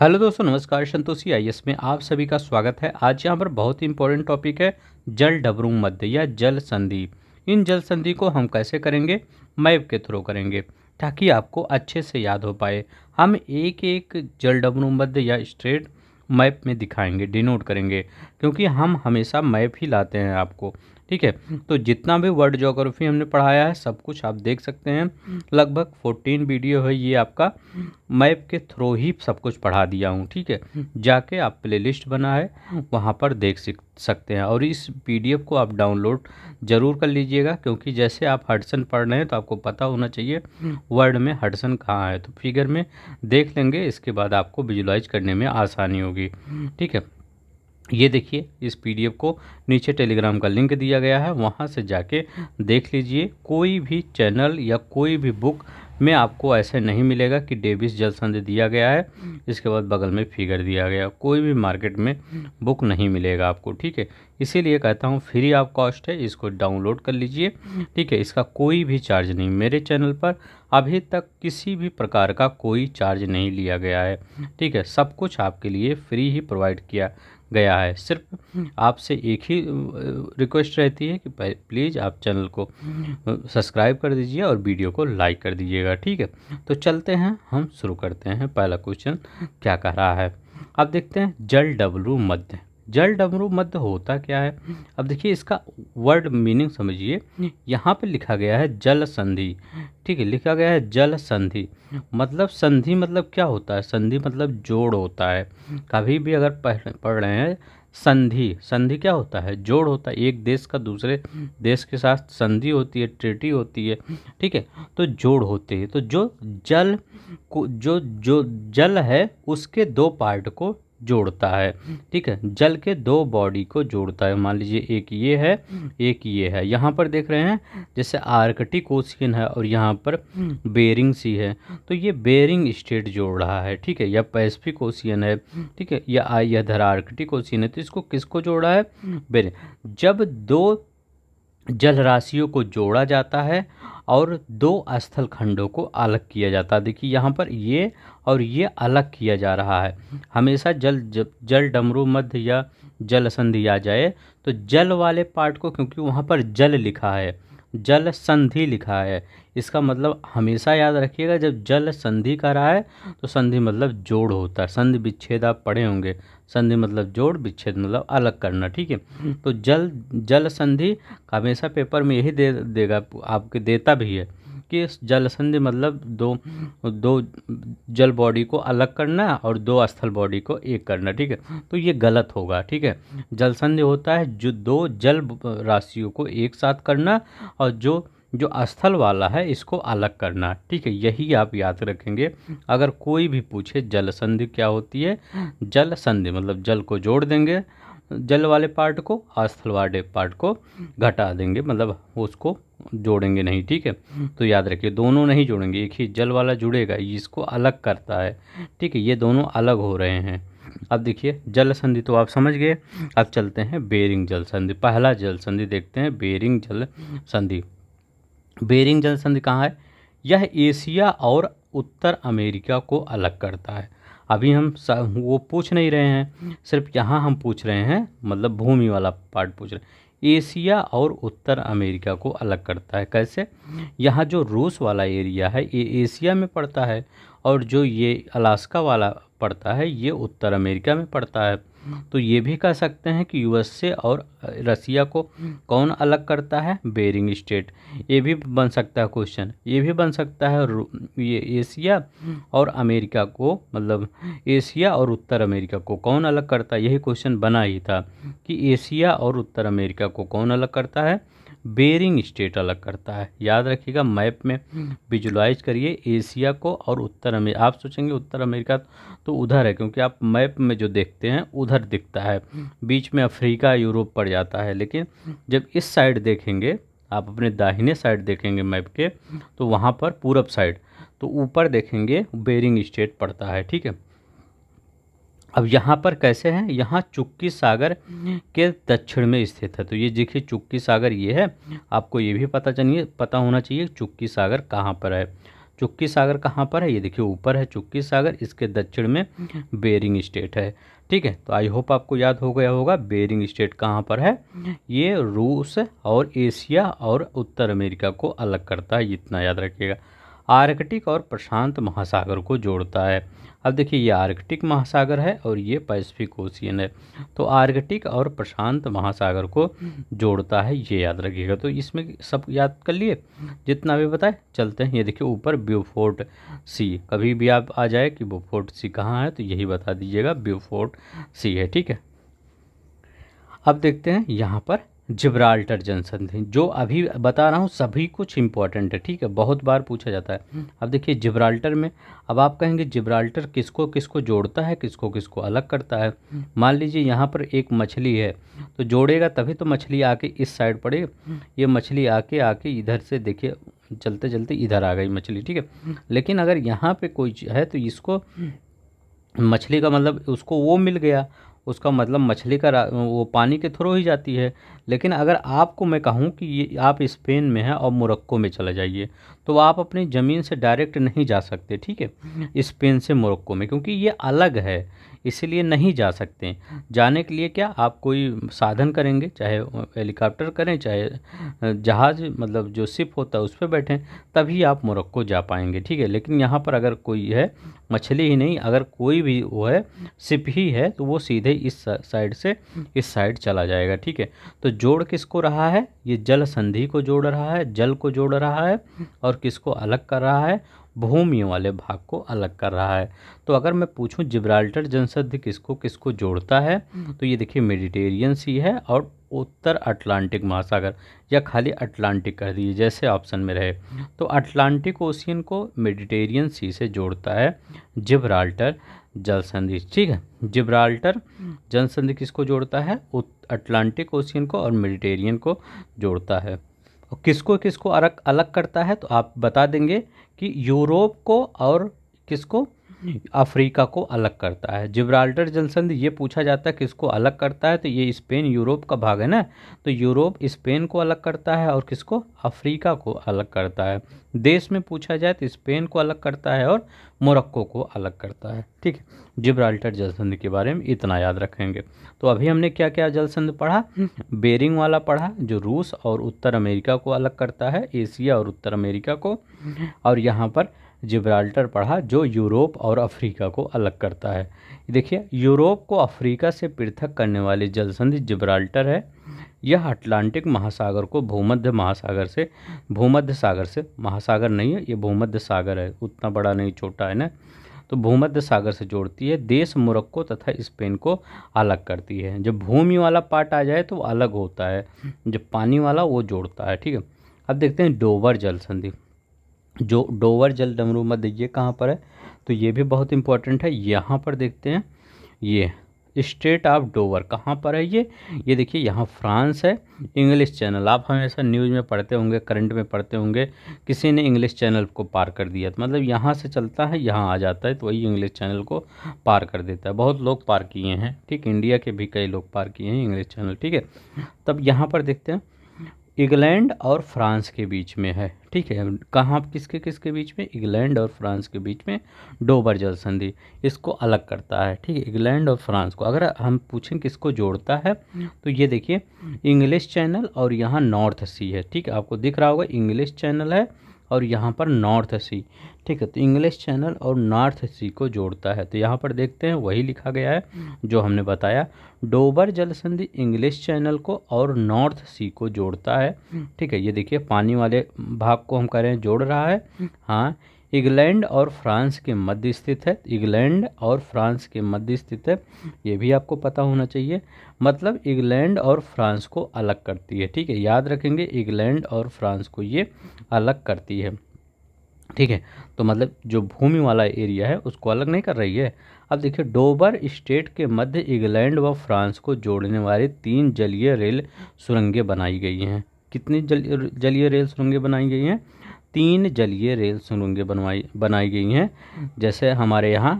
Hello दोस्तों नमस्कार Santoshi I S में आप सभी का स्वागत है आज यहाँ पर बहुत ही इंपॉर्टेंट टॉपिक है जल डबरू मध्य या जल संधि इन जल संधि को हम कैसे करेंगे मैप के थ्रू करेंगे ताकि आपको अच्छे से याद हो पाए हम एक एक जल डबरू मध्य या स्ट्रेट मैप में दिखाएंगे डिनोट करेंगे क्योंकि हम हमेशा मैप ही लाते हैं आपको ठीक है तो जितना भी वर्ल्ड जोग्राफी हमने पढ़ाया है सब कुछ आप देख सकते हैं लगभग फोर्टीन वीडियो है ये आपका मैप के थ्रू ही सब कुछ पढ़ा दिया हूँ ठीक है जाके आप प्लेलिस्ट बना है वहाँ पर देख सकते हैं और इस पीडीएफ को आप डाउनलोड ज़रूर कर लीजिएगा क्योंकि जैसे आप हडसन पढ़ रहे हैं तो आपको पता होना चाहिए वर्ड में हडसन कहाँ है तो फिगर में देख लेंगे इसके बाद आपको विजुलाइज करने में आसानी होगी ठीक है ये देखिए इस पीडीएफ को नीचे टेलीग्राम का लिंक दिया गया है वहाँ से जाके देख लीजिए कोई भी चैनल या कोई भी बुक में आपको ऐसे नहीं मिलेगा कि डेविस जल संधि दिया गया है इसके बाद बगल में फिगर दिया गया कोई भी मार्केट में बुक नहीं मिलेगा आपको ठीक है इसीलिए कहता हूँ फ्री आप कॉस्ट है इसको डाउनलोड कर लीजिए ठीक है इसका कोई भी चार्ज नहीं मेरे चैनल पर अभी तक किसी भी प्रकार का कोई चार्ज नहीं लिया गया है ठीक है सब कुछ आपके लिए फ्री ही प्रोवाइड किया गया है सिर्फ आपसे एक ही रिक्वेस्ट रहती है कि प्लीज़ आप चैनल को सब्सक्राइब कर दीजिए और वीडियो को लाइक कर दीजिएगा ठीक है तो चलते हैं हम शुरू करते हैं पहला क्वेश्चन क्या कह रहा है आप देखते हैं जल डब्लू मध्य जल डमरू मध्य होता क्या है अब देखिए इसका वर्ड मीनिंग समझिए यहाँ पे लिखा गया है जल संधि ठीक है लिखा गया है जल संधि मतलब संधि मतलब क्या होता है संधि मतलब जोड़ होता है कभी भी अगर पढ़ रहे हैं संधि संधि क्या होता है जोड़ होता है एक देश का दूसरे देश के साथ संधि होती है ट्रिटी होती है ठीक है तो जोड़ होते हैं तो जो जल को जो जो जल है उसके दो पार्ट को जोड़ता है ठीक है जल के दो बॉडी को जोड़ता है मान लीजिए एक ये है एक ये है यहाँ पर देख रहे हैं जैसे आर्कटिक ओशियन है और यहाँ पर बेरिंग सी है तो ये बेरिंग स्टेट जोड़ रहा है ठीक है या पैसिफिक ओशियन है ठीक है या यह धरा आर्कटिक ओशियन है तो इसको किसको जोड़ा है बेरिंग जब दो जल राशियों को जोड़ा जाता है और दो स्थल खंडों को अलग किया जाता है देखिए यहाँ पर ये और ये अलग किया जा रहा है हमेशा जल जब जल डमरू मध्य या जल संधि आ जाए तो जल वाले पार्ट को क्योंकि वहाँ पर जल लिखा है जल संधि लिखा है इसका मतलब हमेशा याद रखिएगा जब जल संधि का रहा है तो संधि मतलब जोड़ होता है संधि विच्छेद आप पढ़े होंगे संधि मतलब जोड़ विच्छेद मतलब अलग करना ठीक है हम्म। तो जल जल संधि हमेशा पेपर में यही दे देगा आपके देता भी है कि जल संधि मतलब दो दो जल बॉडी को अलग करना और दो स्थल बॉडी को एक करना ठीक है तो ये गलत होगा ठीक है जल संधि होता है जो दो जल राशियों को एक साथ करना और जो जो स्थल वाला है इसको अलग करना ठीक है यही आप याद रखेंगे अगर कोई भी पूछे जल संधि क्या होती है जल संधि मतलब जल को जोड़ देंगे जल वाले पार्ट को अस्थल वाले पार्ट को घटा देंगे मतलब उसको जोड़ेंगे नहीं ठीक है तो याद रखिए दोनों नहीं जोड़ेंगे एक ही जल वाला जुड़ेगा इसको अलग करता है ठीक है ये दोनों अलग हो रहे हैं अब देखिए जल संधि तो आप समझ गए अब चलते हैं बेरिंग जल संधि पहला जल संधि देखते हैं बेरिंग जल संधि बेरिंग जलसंधि कहाँ है यह एशिया और उत्तर अमेरिका को अलग करता है अभी हम वो पूछ नहीं रहे हैं सिर्फ यहाँ हम पूछ रहे हैं मतलब भूमि वाला पार्ट पूछ रहे हैं एशिया और उत्तर अमेरिका को अलग करता है कैसे यहाँ जो रूस वाला एरिया है ये एशिया में पड़ता है और जो ये अलास्का वाला पड़ता है ये उत्तर अमेरिका में पड़ता है हम्म। तो ये भी कह सकते हैं कि यूएसए और रसिया को हम्म। कौन अलग करता है बेरिंग स्टेट ये भी बन सकता है क्वेश्चन ये भी बन सकता है ये एशिया हम्म। और अमेरिका को मतलब एशिया और उत्तर अमेरिका को कौन अलग करता है यही क्वेश्चन बना ही था कि एशिया और उत्तर अमेरिका को कौन अलग करता है बेरिंग स्टेट अलग करता है याद रखिएगा मैप में विजुलाइज हम्म। करिए एशिया को और उत्तर अमेरिका आप सोचेंगे उत्तर अमेरिका तो उधर है क्योंकि आप मैप में जो देखते हैं उधर दिखता है हम्म। बीच में अफ्रीका यूरोप पड़ जाता है लेकिन हम्म। जब इस साइड देखेंगे आप अपने दाहिने साइड देखेंगे मैप के तो वहाँ पर पूरब साइड तो ऊपर देखेंगे बेरिंग स्टेट पड़ता है ठीक है अब यहाँ पर कैसे हैं यहाँ चुक्की सागर के दक्षिण में स्थित है तो ये देखिए चुक्की सागर ये है आपको ये भी पता चलिए पता होना चाहिए चुक्की सागर कहाँ पर है चुक्की सागर कहाँ पर है ये देखिए ऊपर है चुक्की सागर इसके दक्षिण में बेरिंग स्टेट है ठीक है तो आई होप आपको याद हो गया होगा बेरिंग स्टेट कहाँ पर है ये रूस और एशिया और उत्तर अमेरिका को अलग करता है इतना याद रखिएगा आर्कटिक और प्रशांत महासागर को जोड़ता है अब देखिए ये आर्कटिक महासागर है और ये पैसिफिक ओशियन है तो आर्कटिक और प्रशांत महासागर को जोड़ता है ये याद रखिएगा तो इसमें सब याद कर लिए जितना भी बताए चलते हैं ये देखिए ऊपर ब्यूफोर्ट सी कभी भी आप आ जाए कि ब्यूफोर्ट सी कहाँ है तो यही बता दीजिएगा ब्यूफोर्ट सी है ठीक है अब देखते हैं यहाँ पर जिब्राल्टर जनसंधि जो अभी बता रहा हूँ सभी कुछ इम्पॉर्टेंट है ठीक है बहुत बार पूछा जाता है हम्म। अब देखिए जिब्राल्टर में अब आप कहेंगे जिब्राल्टर किसको किसको जोड़ता है किसको किसको अलग करता है हम्म। मान लीजिए यहाँ पर एक मछली है तो जोड़ेगा तभी तो मछली आके इस साइड पड़े हम्म। ये मछली आके आके इधर से देखिए चलते चलते इधर आ गई मछली ठीक है लेकिन अगर यहाँ पर कोई है तो इसको मछली का मतलब उसको वो मिल गया उसका मतलब मछली का वो पानी के थ्रू ही जाती है लेकिन अगर आपको मैं कहूँ कि ये आप स्पेन में हैं और मोरक्को में चले जाइए तो आप अपनी ज़मीन से डायरेक्ट नहीं जा सकते ठीक है स्पेन से मोरक्को में क्योंकि ये अलग है इसीलिए नहीं जा सकते जाने के लिए क्या आप कोई साधन करेंगे चाहे हेलीकॉप्टर करें चाहे जहाज़ मतलब जो सिप होता है उस पर बैठें तभी आप मोरक्को जा पाएंगे ठीक है लेकिन यहाँ पर अगर कोई है मछली ही नहीं अगर कोई भी वो है सिप ही है तो वो सीधे इस साइड से इस साइड चला जाएगा ठीक है तो जोड़ किसको रहा है ये जल संधि को जोड़ रहा है जल को जोड़ रहा है और किसको अलग कर रहा है भूमि वाले भाग को अलग कर रहा है तो अगर मैं पूछूं जिब्राल्टर जनसंधि किसको किसको जोड़ता है हम्म। तो ये देखिए मेडिटेरियन सी है और उत्तर अटलांटिक महासागर या खाली अटलांटिक कर दीजिए जैसे ऑप्शन में रहे तो अटलांटिक ओशियन को मेडिटेरियन सी से जोड़ता है जिब्राल्टर जलसंधि ठीक है जिब्राल्टर हम्म। जनसंधि किसको जोड़ता है अटलांटिक ओशियन को और मेडिटेरियन को जोड़ता है और किसको किसको अलग अलग करता है तो आप बता देंगे कि यूरोप को और किसको अफ्रीका को अलग करता है जिब्राल्टर जलसंधि ये पूछा जाता है किसको अलग करता है तो ये स्पेन यूरोप का भाग है ना तो यूरोप स्पेन को अलग करता है और किसको अफ्रीका को अलग करता है देश में पूछा जाए तो स्पेन को अलग करता है और मोरक्को को अलग करता है ठीक है जिब्राल्टर जलसंधि के बारे में इतना याद रखेंगे तो अभी हमने क्या क्या जलसंधि पढ़ा बेरिंग वाला पढ़ा जो रूस और उत्तर अमेरिका को अलग करता है एशिया और उत्तर अमेरिका को और यहाँ पर जिब्राल्टर पढ़ा जो यूरोप और अफ्रीका को अलग करता है देखिए यूरोप को अफ्रीका से पृथक करने वाली जलसंधि जिब्राल्टर है यह अटलांटिक महासागर को भूमध्य महासागर से भूमध्य सागर से महासागर नहीं है ये भूमध्य सागर है उतना बड़ा नहीं छोटा है ना तो भूमध्य सागर से जोड़ती है देश मुरक्को तथा स्पेन को अलग करती है जब भूमि वाला पार्ट आ जाए तो अलग होता है जब पानी वाला वो जोड़ता है ठीक है अब देखते हैं डोबर जलसंधि जो डोवर जल डमरू मध्य ये कहाँ पर है तो ये भी बहुत इंपॉर्टेंट है यहाँ पर देखते हैं ये स्टेट ऑफ डोवर कहाँ पर है ये ये देखिए यहाँ फ्रांस है इंग्लिश चैनल आप हमेशा न्यूज़ में पढ़ते होंगे करंट में पढ़ते होंगे किसी ने इंग्लिश चैनल को पार कर दिया तो मतलब यहाँ से चलता है यहाँ आ जाता है तो वही इंग्लिश चैनल को पार कर देता है बहुत लोग पार किए हैं ठीक इंडिया के भी कई लोग पार किए हैं इंग्लिश चैनल ठीक है तब यहाँ पर देखते हैं इंग्लैंड और फ्रांस के बीच में है ठीक है कहाँ किसके किसके बीच में इंग्लैंड और फ्रांस के बीच में डोबर जल संधि इसको अलग करता है ठीक है इंग्लैंड और फ्रांस को अगर हम पूछें किसको जोड़ता है तो ये देखिए इंग्लिश चैनल और यहाँ नॉर्थ सी है ठीक है आपको दिख रहा होगा इंग्लिश चैनल है और यहाँ पर नॉर्थ सी ठीक है तो इंग्लिश चैनल और नॉर्थ सी को जोड़ता है तो यहाँ पर देखते हैं वही लिखा गया है जो हमने बताया डोबर जलसंधि इंग्लिश चैनल को और नॉर्थ सी को जोड़ता है ठीक है ये देखिए पानी वाले भाग को हम कह रहे हैं जोड़ रहा है हाँ इंग्लैंड और फ्रांस के मध्य स्थित है इंग्लैंड और फ्रांस के मध्य स्थित है ये भी आपको पता होना चाहिए मतलब इंग्लैंड और फ्रांस को अलग करती है ठीक है याद रखेंगे इंग्लैंड और फ्रांस को ये अलग करती है ठीक है तो मतलब जो भूमि वाला एरिया है उसको अलग नहीं कर रही है अब देखिए डोबर स्टेट के मध्य इंग्लैंड व फ्रांस को जोड़ने वाली तीन जलीय रेल सुरंगें बनाई गई हैं कितनी जल जलीय रेल सुरंगें बनाई गई हैं तीन जलीय रेल सुरंगें बनवाई बनाई गई हैं जैसे हमारे यहाँ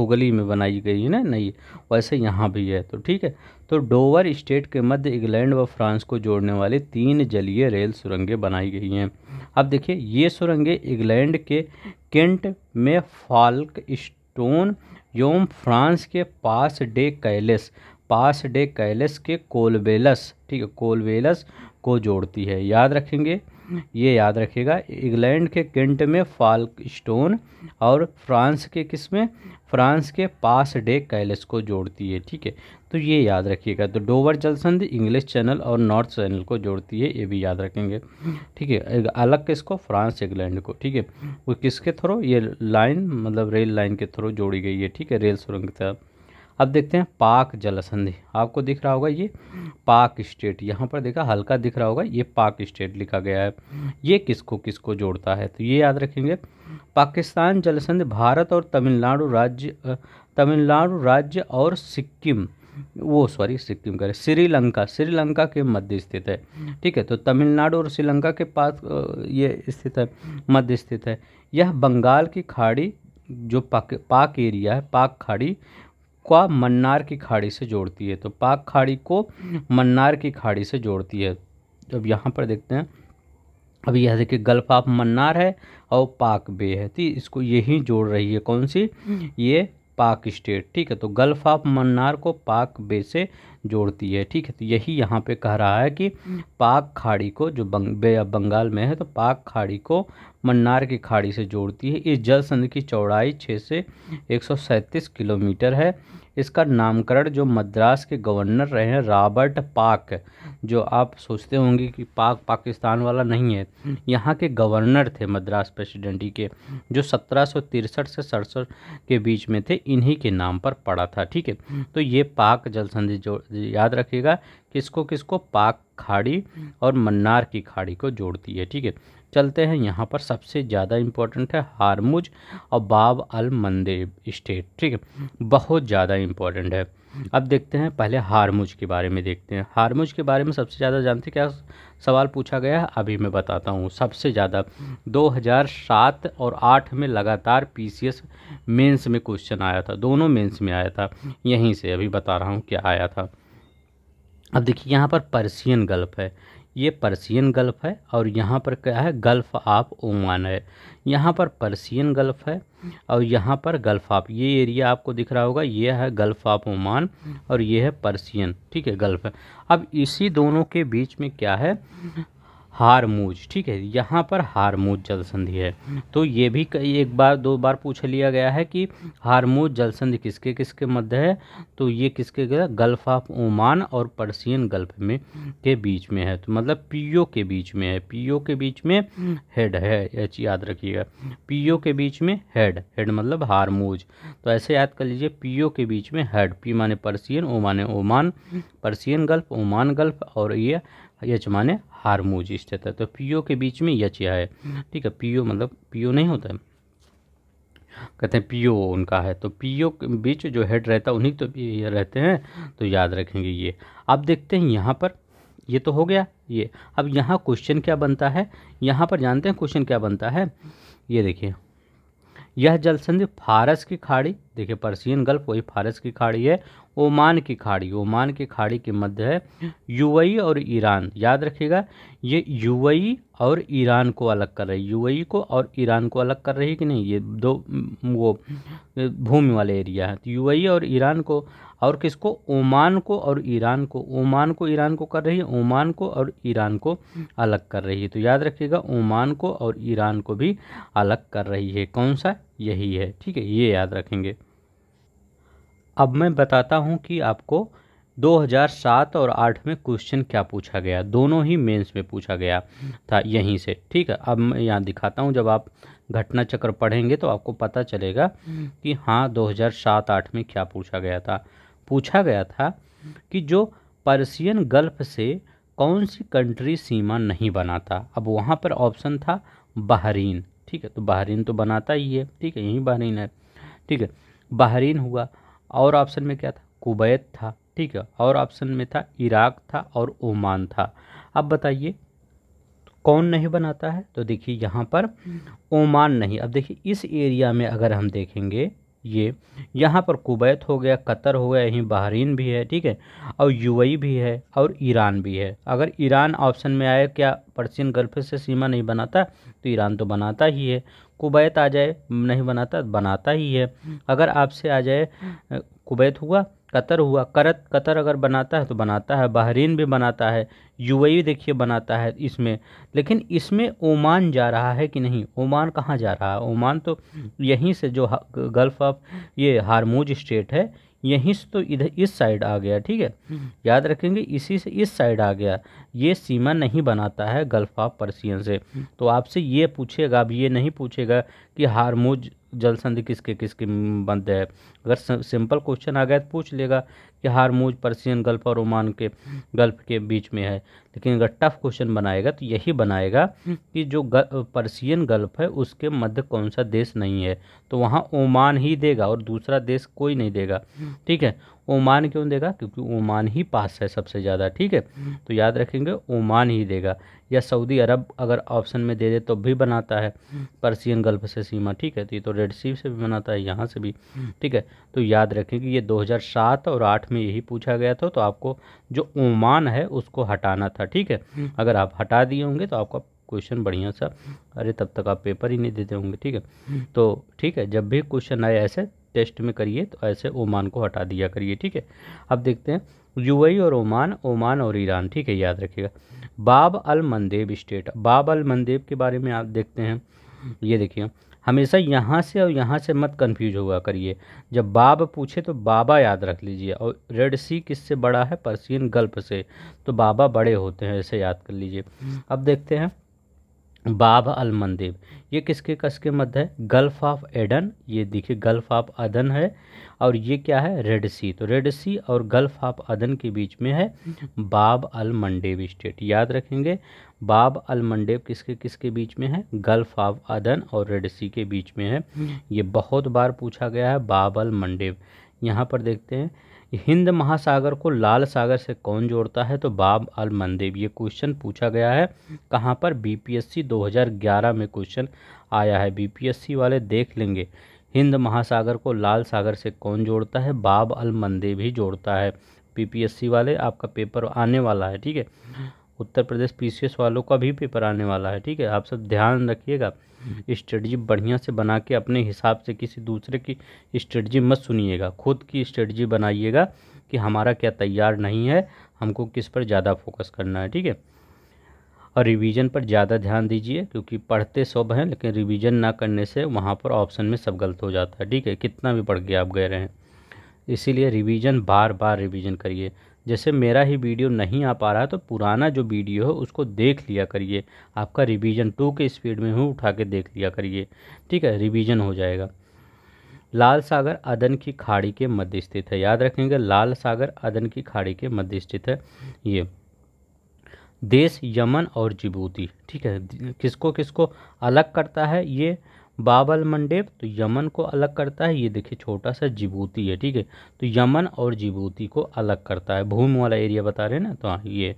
हुगली में बनाई गई है ना नहीं वैसे यहाँ भी है तो ठीक है तो डोवर स्टेट के मध्य इंग्लैंड व फ्रांस को जोड़ने वाले तीन जलीय रेल सुरंगें बनाई गई हैं अब देखिए ये सुरंगें इंग्लैंड के केंट में फाल्क स्टोन योम फ्रांस के पास डे कैलेस पास डे कैलेस के कोलबेलस ठीक है कोलबेलस को जोड़ती है याद रखेंगे ये याद रखिएगा इंग्लैंड के किंट में फाल्क स्टोन और फ्रांस के किस में फ्रांस के पास डे कैलस को जोड़ती है ठीक है तो ये याद रखिएगा तो डोवर जलसंधि इंग्लिश चैनल और नॉर्थ चैनल को जोड़ती है ये भी याद रखेंगे ठीक है अलग किसको फ्रांस इंग्लैंड को ठीक है वो किसके थ्रू ये लाइन मतलब रेल लाइन के थ्रू जोड़ी गई है ठीक है रेल सुरंग तक अब देखते हैं पाक जलसंधि आपको दिख रहा होगा ये पाक स्टेट यहाँ पर देखा हल्का दिख रहा होगा ये पाक स्टेट लिखा गया है ये किसको किसको जोड़ता है तो ये याद रखेंगे पाकिस्तान जलसंधि भारत और तमिलनाडु राज्य तमिलनाडु राज्य और सिक्किम वो सॉरी सिक्किम कह रहे श्रीलंका श्रीलंका के मध्य स्थित है ठीक है तो तमिलनाडु और श्रीलंका के पास ये स्थित है मध्य स्थित है यह बंगाल की खाड़ी जो पाक पाक एरिया है पाक खाड़ी का मन्नार की खाड़ी से जोड़ती है तो पाक खाड़ी को मन्नार की खाड़ी से जोड़ती है अब यहाँ पर देखते हैं अब यह देखिए गल्फ ऑफ मन्नार है और पाक बे है तो इसको यही जोड़ रही है कौन सी ये पाक स्टेट ठीक है तो गल्फ ऑफ मन्नार को पाक बे से जोड़ती है ठीक है तो यही यहाँ पे कह रहा है कि पाक खाड़ी को जो बंग बे या बंगाल में है तो पाक खाड़ी को मन्नार की खाड़ी से जोड़ती है इस जलसंध की चौड़ाई 6 से एक किलोमीटर है इसका नामकरण जो मद्रास के गवर्नर रहे हैं रॉबर्ट पाक जो आप सोचते होंगे कि पाक पाकिस्तान वाला नहीं है यहाँ के गवर्नर थे मद्रास प्रेसिडेंटी के जो सत्रह से सड़सठ के बीच में थे इन्हीं के नाम पर पड़ा था ठीक है तो ये पाक जलसंधि जो याद रखिएगा किसको किसको पाक खाड़ी और मन्नार की खाड़ी को जोड़ती है ठीक है चलते हैं यहाँ पर सबसे ज़्यादा इम्पोर्टेंट है हारमुज और बाब अल मंदेब स्टेट ठीक है बहुत ज़्यादा इम्पोर्टेंट है अब देखते हैं पहले हारमुज के बारे में देखते हैं हारमुज के बारे में सबसे ज़्यादा जानते क्या सवाल पूछा गया है अभी मैं बताता हूँ सबसे ज़्यादा 2007 और 8 में लगातार पीसीएस मेंस में क्वेश्चन आया था दोनों मेंस में आया था यहीं से अभी बता रहा हूँ क्या आया था अब देखिए यहाँ पर पर्सियन गल्फ़ है ये पर्सियन गल्फ़ है और यहाँ पर क्या है गल्फ़ ऑफ ओमान है यहाँ पर पर्सियन गल्फ़ है और यहाँ पर गल्फ़ ऑफ ये एरिया आपको दिख रहा होगा ये है गल्फ़ ऑफ ओमान और ये है पर्सियन ठीक है गल्फ़ अब इसी दोनों के बीच में क्या है हारमूज ठीक है यहाँ पर हारमूज जलसंधि है तो ये भी एक बार दो बार पूछ लिया गया है कि हारमूज जलसंधि किसके किसके मध्य है तो ये किसके गल्फ ऑफ ओमान और पर्सियन गल्फ में के बीच में है तो मतलब पीओ के बीच में है पीओ के बीच में हेड है एच याद रखिएगा पीओ के बीच में हेड हेड मतलब हारमूज तो ऐसे याद कर लीजिए पीओ के बीच में हेड पी माने पर्सियन ओ माने Oman Persian Gulf Oman Gulf और ये एच माने हारमूज इस रहता है तो पीओ के बीच में यचिया है ठीक है पीओ मतलब पीओ नहीं होता है कहते हैं पीओ उनका है तो पीओ के बीच जो हेड रहता है उन्हीं तो ये रहते हैं तो याद रखेंगे ये अब देखते हैं यहाँ पर ये तो हो गया ये अब यहाँ क्वेश्चन क्या बनता है यहाँ पर जानते हैं क्वेश्चन क्या बनता है ये देखिए यह जलसंधि फारस की खाड़ी देखिए पर्सियन गल्फ वही फारस की खाड़ी है ओमान की खाड़ी ओमान की खाड़ी के मध्य है यूएई और ईरान याद रखिएगा ये यूएई और ईरान को अलग कर रही है यूएई को और ईरान को अलग कर रही है कि नहीं ये दो वो भूमि वाले एरिया है तो यूएई और ईरान को और किसको ओमान को और ईरान को ओमान को ईरान को कर रही है ओमान को और ईरान को अलग कर रही है तो याद रखिएगा ओमान को और ईरान को भी अलग कर रही है कौन सा यही है ठीक है ये याद रखेंगे अब मैं बताता हूँ कि आपको 2007 और 8 में क्वेश्चन क्या पूछा गया दोनों ही मेंस में पूछा गया था यहीं से ठीक है अब मैं यहाँ दिखाता हूँ जब आप घटना चक्र पढ़ेंगे तो आपको पता चलेगा कि हाँ 2007-8 में क्या पूछा गया था पूछा गया था कि जो पर्सियन गल्फ से कौन सी कंट्री सीमा नहीं बनाता अब वहाँ पर ऑप्शन था बहरीन ठीक है तो बहरीन तो बनाता ही है ठीक है यही बहरीन है ठीक है बहरीन हुआ और ऑप्शन में क्या था कुवैत था ठीक है और ऑप्शन में था इराक था और ओमान था अब बताइए कौन नहीं बनाता है तो देखिए यहाँ पर ओमान नहीं अब देखिए इस एरिया में अगर हम देखेंगे ये यहाँ पर कुवैत हो गया कतर हो गया यहीं बहरीन भी है ठीक है और यूएई भी है और ईरान भी है अगर ईरान ऑप्शन में आए क्या पर्सियन गल्फ से सीमा नहीं बनाता तो ईरान तो बनाता ही है कुवैत आ जाए नहीं बनाता बनाता ही है अगर आपसे आ जाए कुवैत हुआ कतर हुआ करत कतर अगर बनाता है तो बनाता है बहरीन भी बनाता है यूएई देखिए बनाता है इसमें लेकिन इसमें ओमान जा रहा है कि नहीं ओमान कहाँ जा रहा है ओमान तो यहीं से जो गल्फ़ ऑफ ये हारमोज स्टेट है यहीं से तो इधर इस साइड आ गया ठीक है हम्म। याद रखेंगे इसी से इस साइड आ गया ये सीमा नहीं बनाता है गल्फ़ ऑफ पर्सियन से हम्म। तो आपसे ये पूछेगा अब ये नहीं पूछेगा कि हारमोज जलसंधि किसके किसके बंद है अगर सिंपल क्वेश्चन आ गया तो पूछ लेगा कि हारमूज पर्सियन गल्फ और ओमान के गल्फ के बीच में है लेकिन अगर टफ क्वेश्चन बनाएगा तो यही बनाएगा कि जो गल, पर्सियन गल्फ है उसके मध्य कौन सा देश नहीं है तो वहाँ ओमान ही देगा और दूसरा देश कोई नहीं देगा ठीक है ओमान क्यों देगा क्योंकि ओमान ही पास है सबसे ज़्यादा ठीक है तो याद रखेंगे ओमान ही देगा या सऊदी अरब अगर ऑप्शन में दे दे तो भी बनाता है पर्सियन गल्फ से सीमा ठीक है तो ये तो रेड सी से भी बनाता है यहाँ से भी ठीक है तो याद रखें कि ये 2007 और 8 में यही पूछा गया था तो आपको जो ओमान है उसको हटाना था ठीक है हम्म। अगर आप हटा दिए होंगे तो आपका क्वेश्चन बढ़िया सा अरे तब तक आप पेपर ही नहीं देते होंगे ठीक है हम्म। तो ठीक है जब भी क्वेश्चन आए ऐसे टेस्ट में करिए तो ऐसे ओमान को हटा दिया करिए ठीक है अब देखते हैं यू और ओमान ओमान और ईरान ठीक है याद रखिएगा बाब अल मंदेब स्टेट बाब अल मंदेब के बारे में आप देखते हैं ये देखिए हमेशा यहाँ से और यहाँ से मत कंफ्यूज हुआ करिए जब बाब पूछे तो बाबा याद रख लीजिए और रेड सी किससे बड़ा है पर्सियन गल्फ से तो बाबा बड़े होते हैं ऐसे याद कर लीजिए हम्म। अब देखते हैं बाब अल मंदिब ये किसके कस के मध्य है गल्फ ऑफ एडन ये देखिए गल्फ ऑफ अदन है और ये क्या है रेड सी तो रेड सी और गल्फ ऑफ अदन के बीच में है बाब अल मंडेब स्टेट याद रखेंगे बाब अल मंडेब किसके किसके बीच में है गल्फ ऑफ अदन और रेड सी के बीच में है ये बहुत बार पूछा गया है बाब अल मंडेब यहाँ पर देखते हैं हिंद महासागर को लाल सागर से कौन जोड़ता है तो बाब अल मंदेब ये क्वेश्चन पूछा गया है कहाँ पर बीपीएससी 2011 में क्वेश्चन आया है बीपीएससी वाले देख लेंगे हिंद महासागर को लाल सागर से कौन जोड़ता है बाब अल मंदेब ही जोड़ता है पीपीएससी वाले आपका पेपर आने वाला है ठीक है उत्तर प्रदेश पी वालों का भी पेपर आने वाला है ठीक है आप सब ध्यान रखिएगा स्ट्रेटजी बढ़िया से बना के अपने हिसाब से किसी दूसरे की स्ट्रेटजी मत सुनिएगा खुद की स्ट्रेटजी बनाइएगा कि हमारा क्या तैयार नहीं है हमको किस पर ज़्यादा फोकस करना है ठीक है और रिवीजन पर ज़्यादा ध्यान दीजिए क्योंकि पढ़ते सब हैं लेकिन रिवीजन ना करने से वहाँ पर ऑप्शन में सब गलत हो जाता है ठीक है कितना भी पढ़ के आप गए रहें इसीलिए रिवीजन बार बार रिवीजन करिए जैसे मेरा ही वीडियो नहीं आ पा रहा तो पुराना जो वीडियो है उसको देख लिया करिए आपका रिवीजन टू के स्पीड में हूँ उठा के देख लिया करिए ठीक है रिवीजन हो जाएगा लाल सागर अदन की खाड़ी के मध्य स्थित है याद रखेंगे लाल सागर अदन की खाड़ी के मध्य स्थित है ये देश यमन और जिबूती ठीक है किसको किसको अलग करता है ये बाबल मंडेप तो यमन को अलग करता है ये देखिए छोटा सा जिबूती है ठीक है तो यमन और जिबूती को अलग करता है भूम वाला एरिया बता रहे हैं ना तो हाँ ये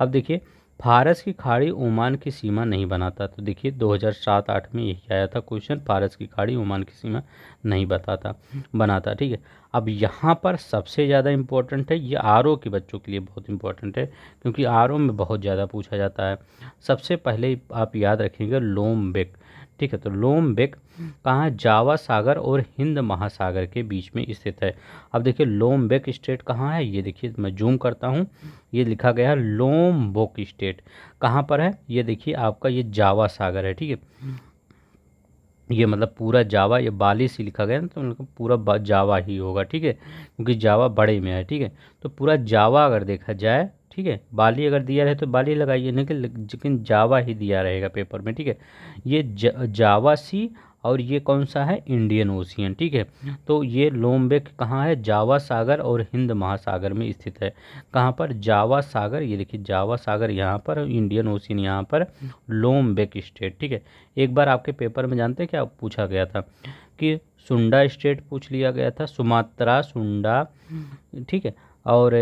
अब देखिए फारस की खाड़ी ओमान की सीमा नहीं बनाता तो देखिए 2007-8 में यही आया था क्वेश्चन फारस की खाड़ी ओमान की सीमा नहीं बताता बनाता ठीक है अब यहाँ पर सबसे ज़्यादा इम्पोर्टेंट है ये आर के बच्चों के लिए बहुत इंपॉर्टेंट है क्योंकि आर में बहुत ज़्यादा पूछा जाता है सबसे पहले आप याद रखेंगे लोम बेक ठीक है तो लोम बेक कहाँ जावा सागर और हिंद महासागर के बीच में स्थित है अब देखिए लोम बेक स्टेट कहाँ है ये देखिए मैं जूम करता हूँ ये लिखा गया है लोम बोक स्टेट कहाँ पर है ये देखिए आपका ये जावा सागर है ठीक है ये मतलब पूरा जावा ये बाली से लिखा गया ना तो मतलब पूरा जावा ही होगा ठीक है क्योंकि जावा बड़े में है ठीक है तो पूरा जावा अगर देखा जाए ठीक है बाली अगर दिया रहे तो बाली लगाइए नहीं लेकिन जावा ही दिया रहेगा पेपर में ठीक है ये ज, जावा सी और ये कौन सा है इंडियन ओशियन ठीक है तो ये लोमबेक कहाँ है जावा सागर और हिंद महासागर में स्थित है कहाँ पर जावा सागर ये देखिए जावा सागर यहाँ पर इंडियन ओशियन यहाँ पर लोमबेक स्टेट ठीक है एक बार आपके पेपर में जानते हैं क्या पूछा गया था कि सुंडा स्टेट पूछ लिया गया था सुमात्रा सुंडा ठीक है और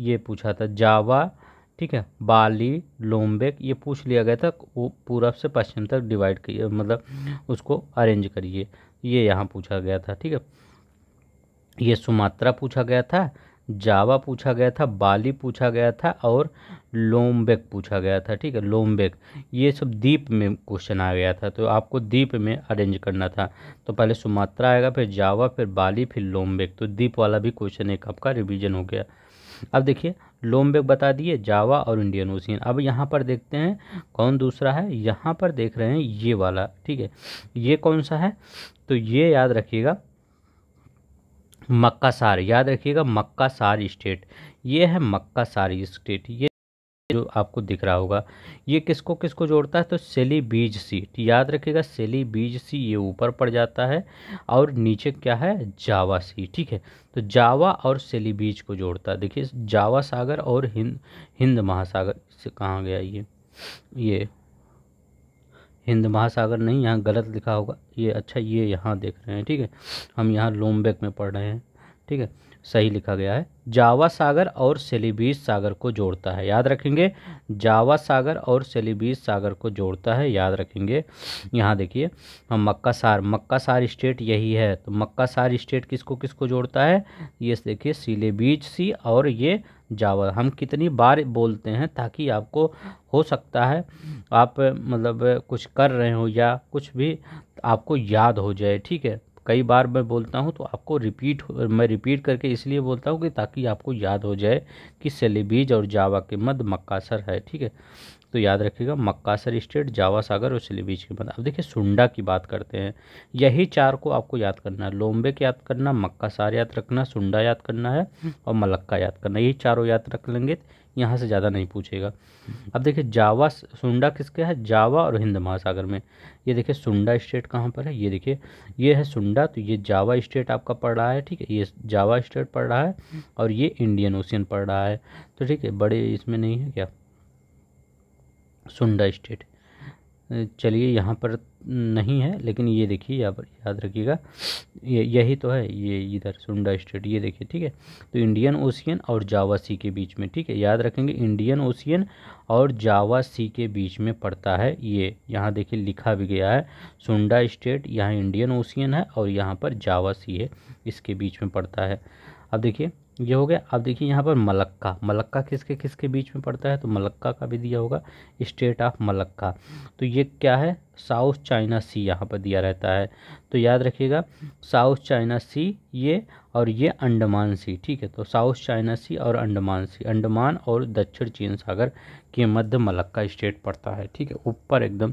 ये पूछा था जावा ठीक है बाली लोम्बेक ये पूछ लिया गया था वो पूरब से पश्चिम तक डिवाइड करिए मतलब उसको अरेंज करिए ये यहाँ पूछा गया था ठीक है ये सुमात्रा पूछा गया था जावा पूछा गया था बाली पूछा गया था और लोमबेक पूछा गया था ठीक है लोम्बेक ये सब द्वीप में क्वेश्चन आ गया था तो आपको द्वीप में अरेंज करना था तो पहले सुमात्रा आएगा फिर जावा फिर बाली फिर लोम्बेक तो द्वीप वाला भी क्वेश्चन एक आपका रिविजन हो गया अब देखिए लोम्बेक बता दिए जावा और इंडियन ओशियन अब यहाँ पर देखते हैं कौन दूसरा है यहाँ पर देख रहे हैं ये वाला ठीक है ये कौन सा है तो ये याद रखिएगा मक्का सार याद रखिएगा मक्का सार स्टेट ये है मक्का सार स्टेट ये जो आपको दिख रहा होगा ये किसको किसको जोड़ता है तो सेली बीज सीट याद रखिएगा सेली बीज सी ये ऊपर पड़ जाता है और नीचे क्या है जावा सी ठीक है तो जावा और सेली बीज को जोड़ता है देखिए जावा सागर और हिंद हिंद महासागर से कहाँ गया ये ये हिंद महासागर नहीं यहाँ गलत लिखा होगा ये अच्छा ये यहाँ देख रहे हैं ठीक है हम यहाँ लोमबेक में पढ़ रहे हैं ठीक है सही लिखा गया है जावा सागर और सेलिबीज सागर को जोड़ता है याद रखेंगे जावा सागर और सेलिबीज सागर को जोड़ता है याद रखेंगे यहाँ देखिए हम मक्का सार मक्का सार स्टेट यही है तो मक्का सार स्टेट किसको किसको जोड़ता है ये देखिए सिलेबीज सी और ये जावा हम कितनी बार बोलते हैं ताकि आपको हो सकता है आप मतलब कुछ कर रहे हो या कुछ भी आपको याद हो जाए ठीक है कई बार मैं बोलता हूँ तो आपको रिपीट मैं रिपीट करके इसलिए बोलता हूँ कि ताकि आपको याद हो जाए कि सेलिबीज और जावा के मध्य मक्कासर है ठीक है तो याद रखिएगा मक्कासर स्टेट जावा सागर और सिली बीच के बाद अब देखिए सुंडा की बात करते हैं यही चार को आपको याद करना है लोम्बे याद करना मक्कासार याद रखना सुंडा याद करना है और मलक्का याद करना यही चारों याद रख लेंगे यहाँ से ज़्यादा नहीं पूछेगा अब देखिए जावा सुंडा किसके है जावा और हिंद महासागर में ये देखिए सुंडा स्टेट कहाँ पर है ये देखिए ये है सुंडा तो ये जावा स्टेट आपका पड़ रहा है ठीक है ये जावा स्टेट पड़ रहा है और ये इंडियन ओशियन पड़ रहा है तो ठीक है बड़े इसमें नहीं है क्या सुंडा स्टेट चलिए यहाँ पर नहीं है लेकिन ये देखिए यहाँ पर याद रखिएगा ये यही तो है ये इधर सुंडा स्टेट ये देखिए ठीक है तो इंडियन ओशियन और जावा सी के बीच में ठीक है याद रखेंगे इंडियन ओशियन और जावा सी के बीच में पड़ता है ये यहाँ देखिए लिखा भी गया है सुंडा स्टेट यहाँ इंडियन ओशियन है और यहाँ पर जावा सी है इसके बीच में पड़ता है अब देखिए ये हो गया अब देखिए यहाँ पर मलक्का मलक्का किसके किसके बीच में पड़ता है तो मलक्का का भी दिया होगा स्टेट ऑफ मलक्का तो ये क्या है साउथ चाइना सी यहाँ पर दिया रहता है तो याद रखिएगा साउथ चाइना सी ये और ये अंडमान सी ठीक है तो साउथ चाइना सी और अंडमान सी अंडमान और दक्षिण चीन सागर के मध्य मलक्का स्टेट पड़ता है ठीक है ऊपर एकदम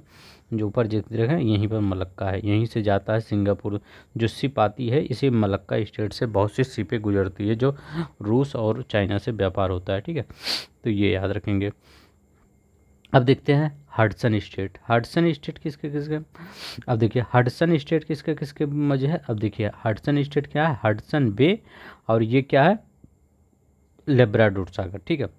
जो ऊपर जिक्र है यहीं पर मलक्का है यहीं से जाता है सिंगापुर जो सिप आती है इसे मलक्का स्टेट से बहुत सी सिपें गुजरती है जो रूस और चाइना से व्यापार होता है ठीक है तो ये याद रखेंगे अब देखते हैं हडसन स्टेट हडसन स्टेट किसके किसके अब देखिए हडसन स्टेट किसके किसके मजे है अब देखिए हडसन स्टेट क्या है हडसन बे और ये क्या है लेब्राडोर सागर ठीक है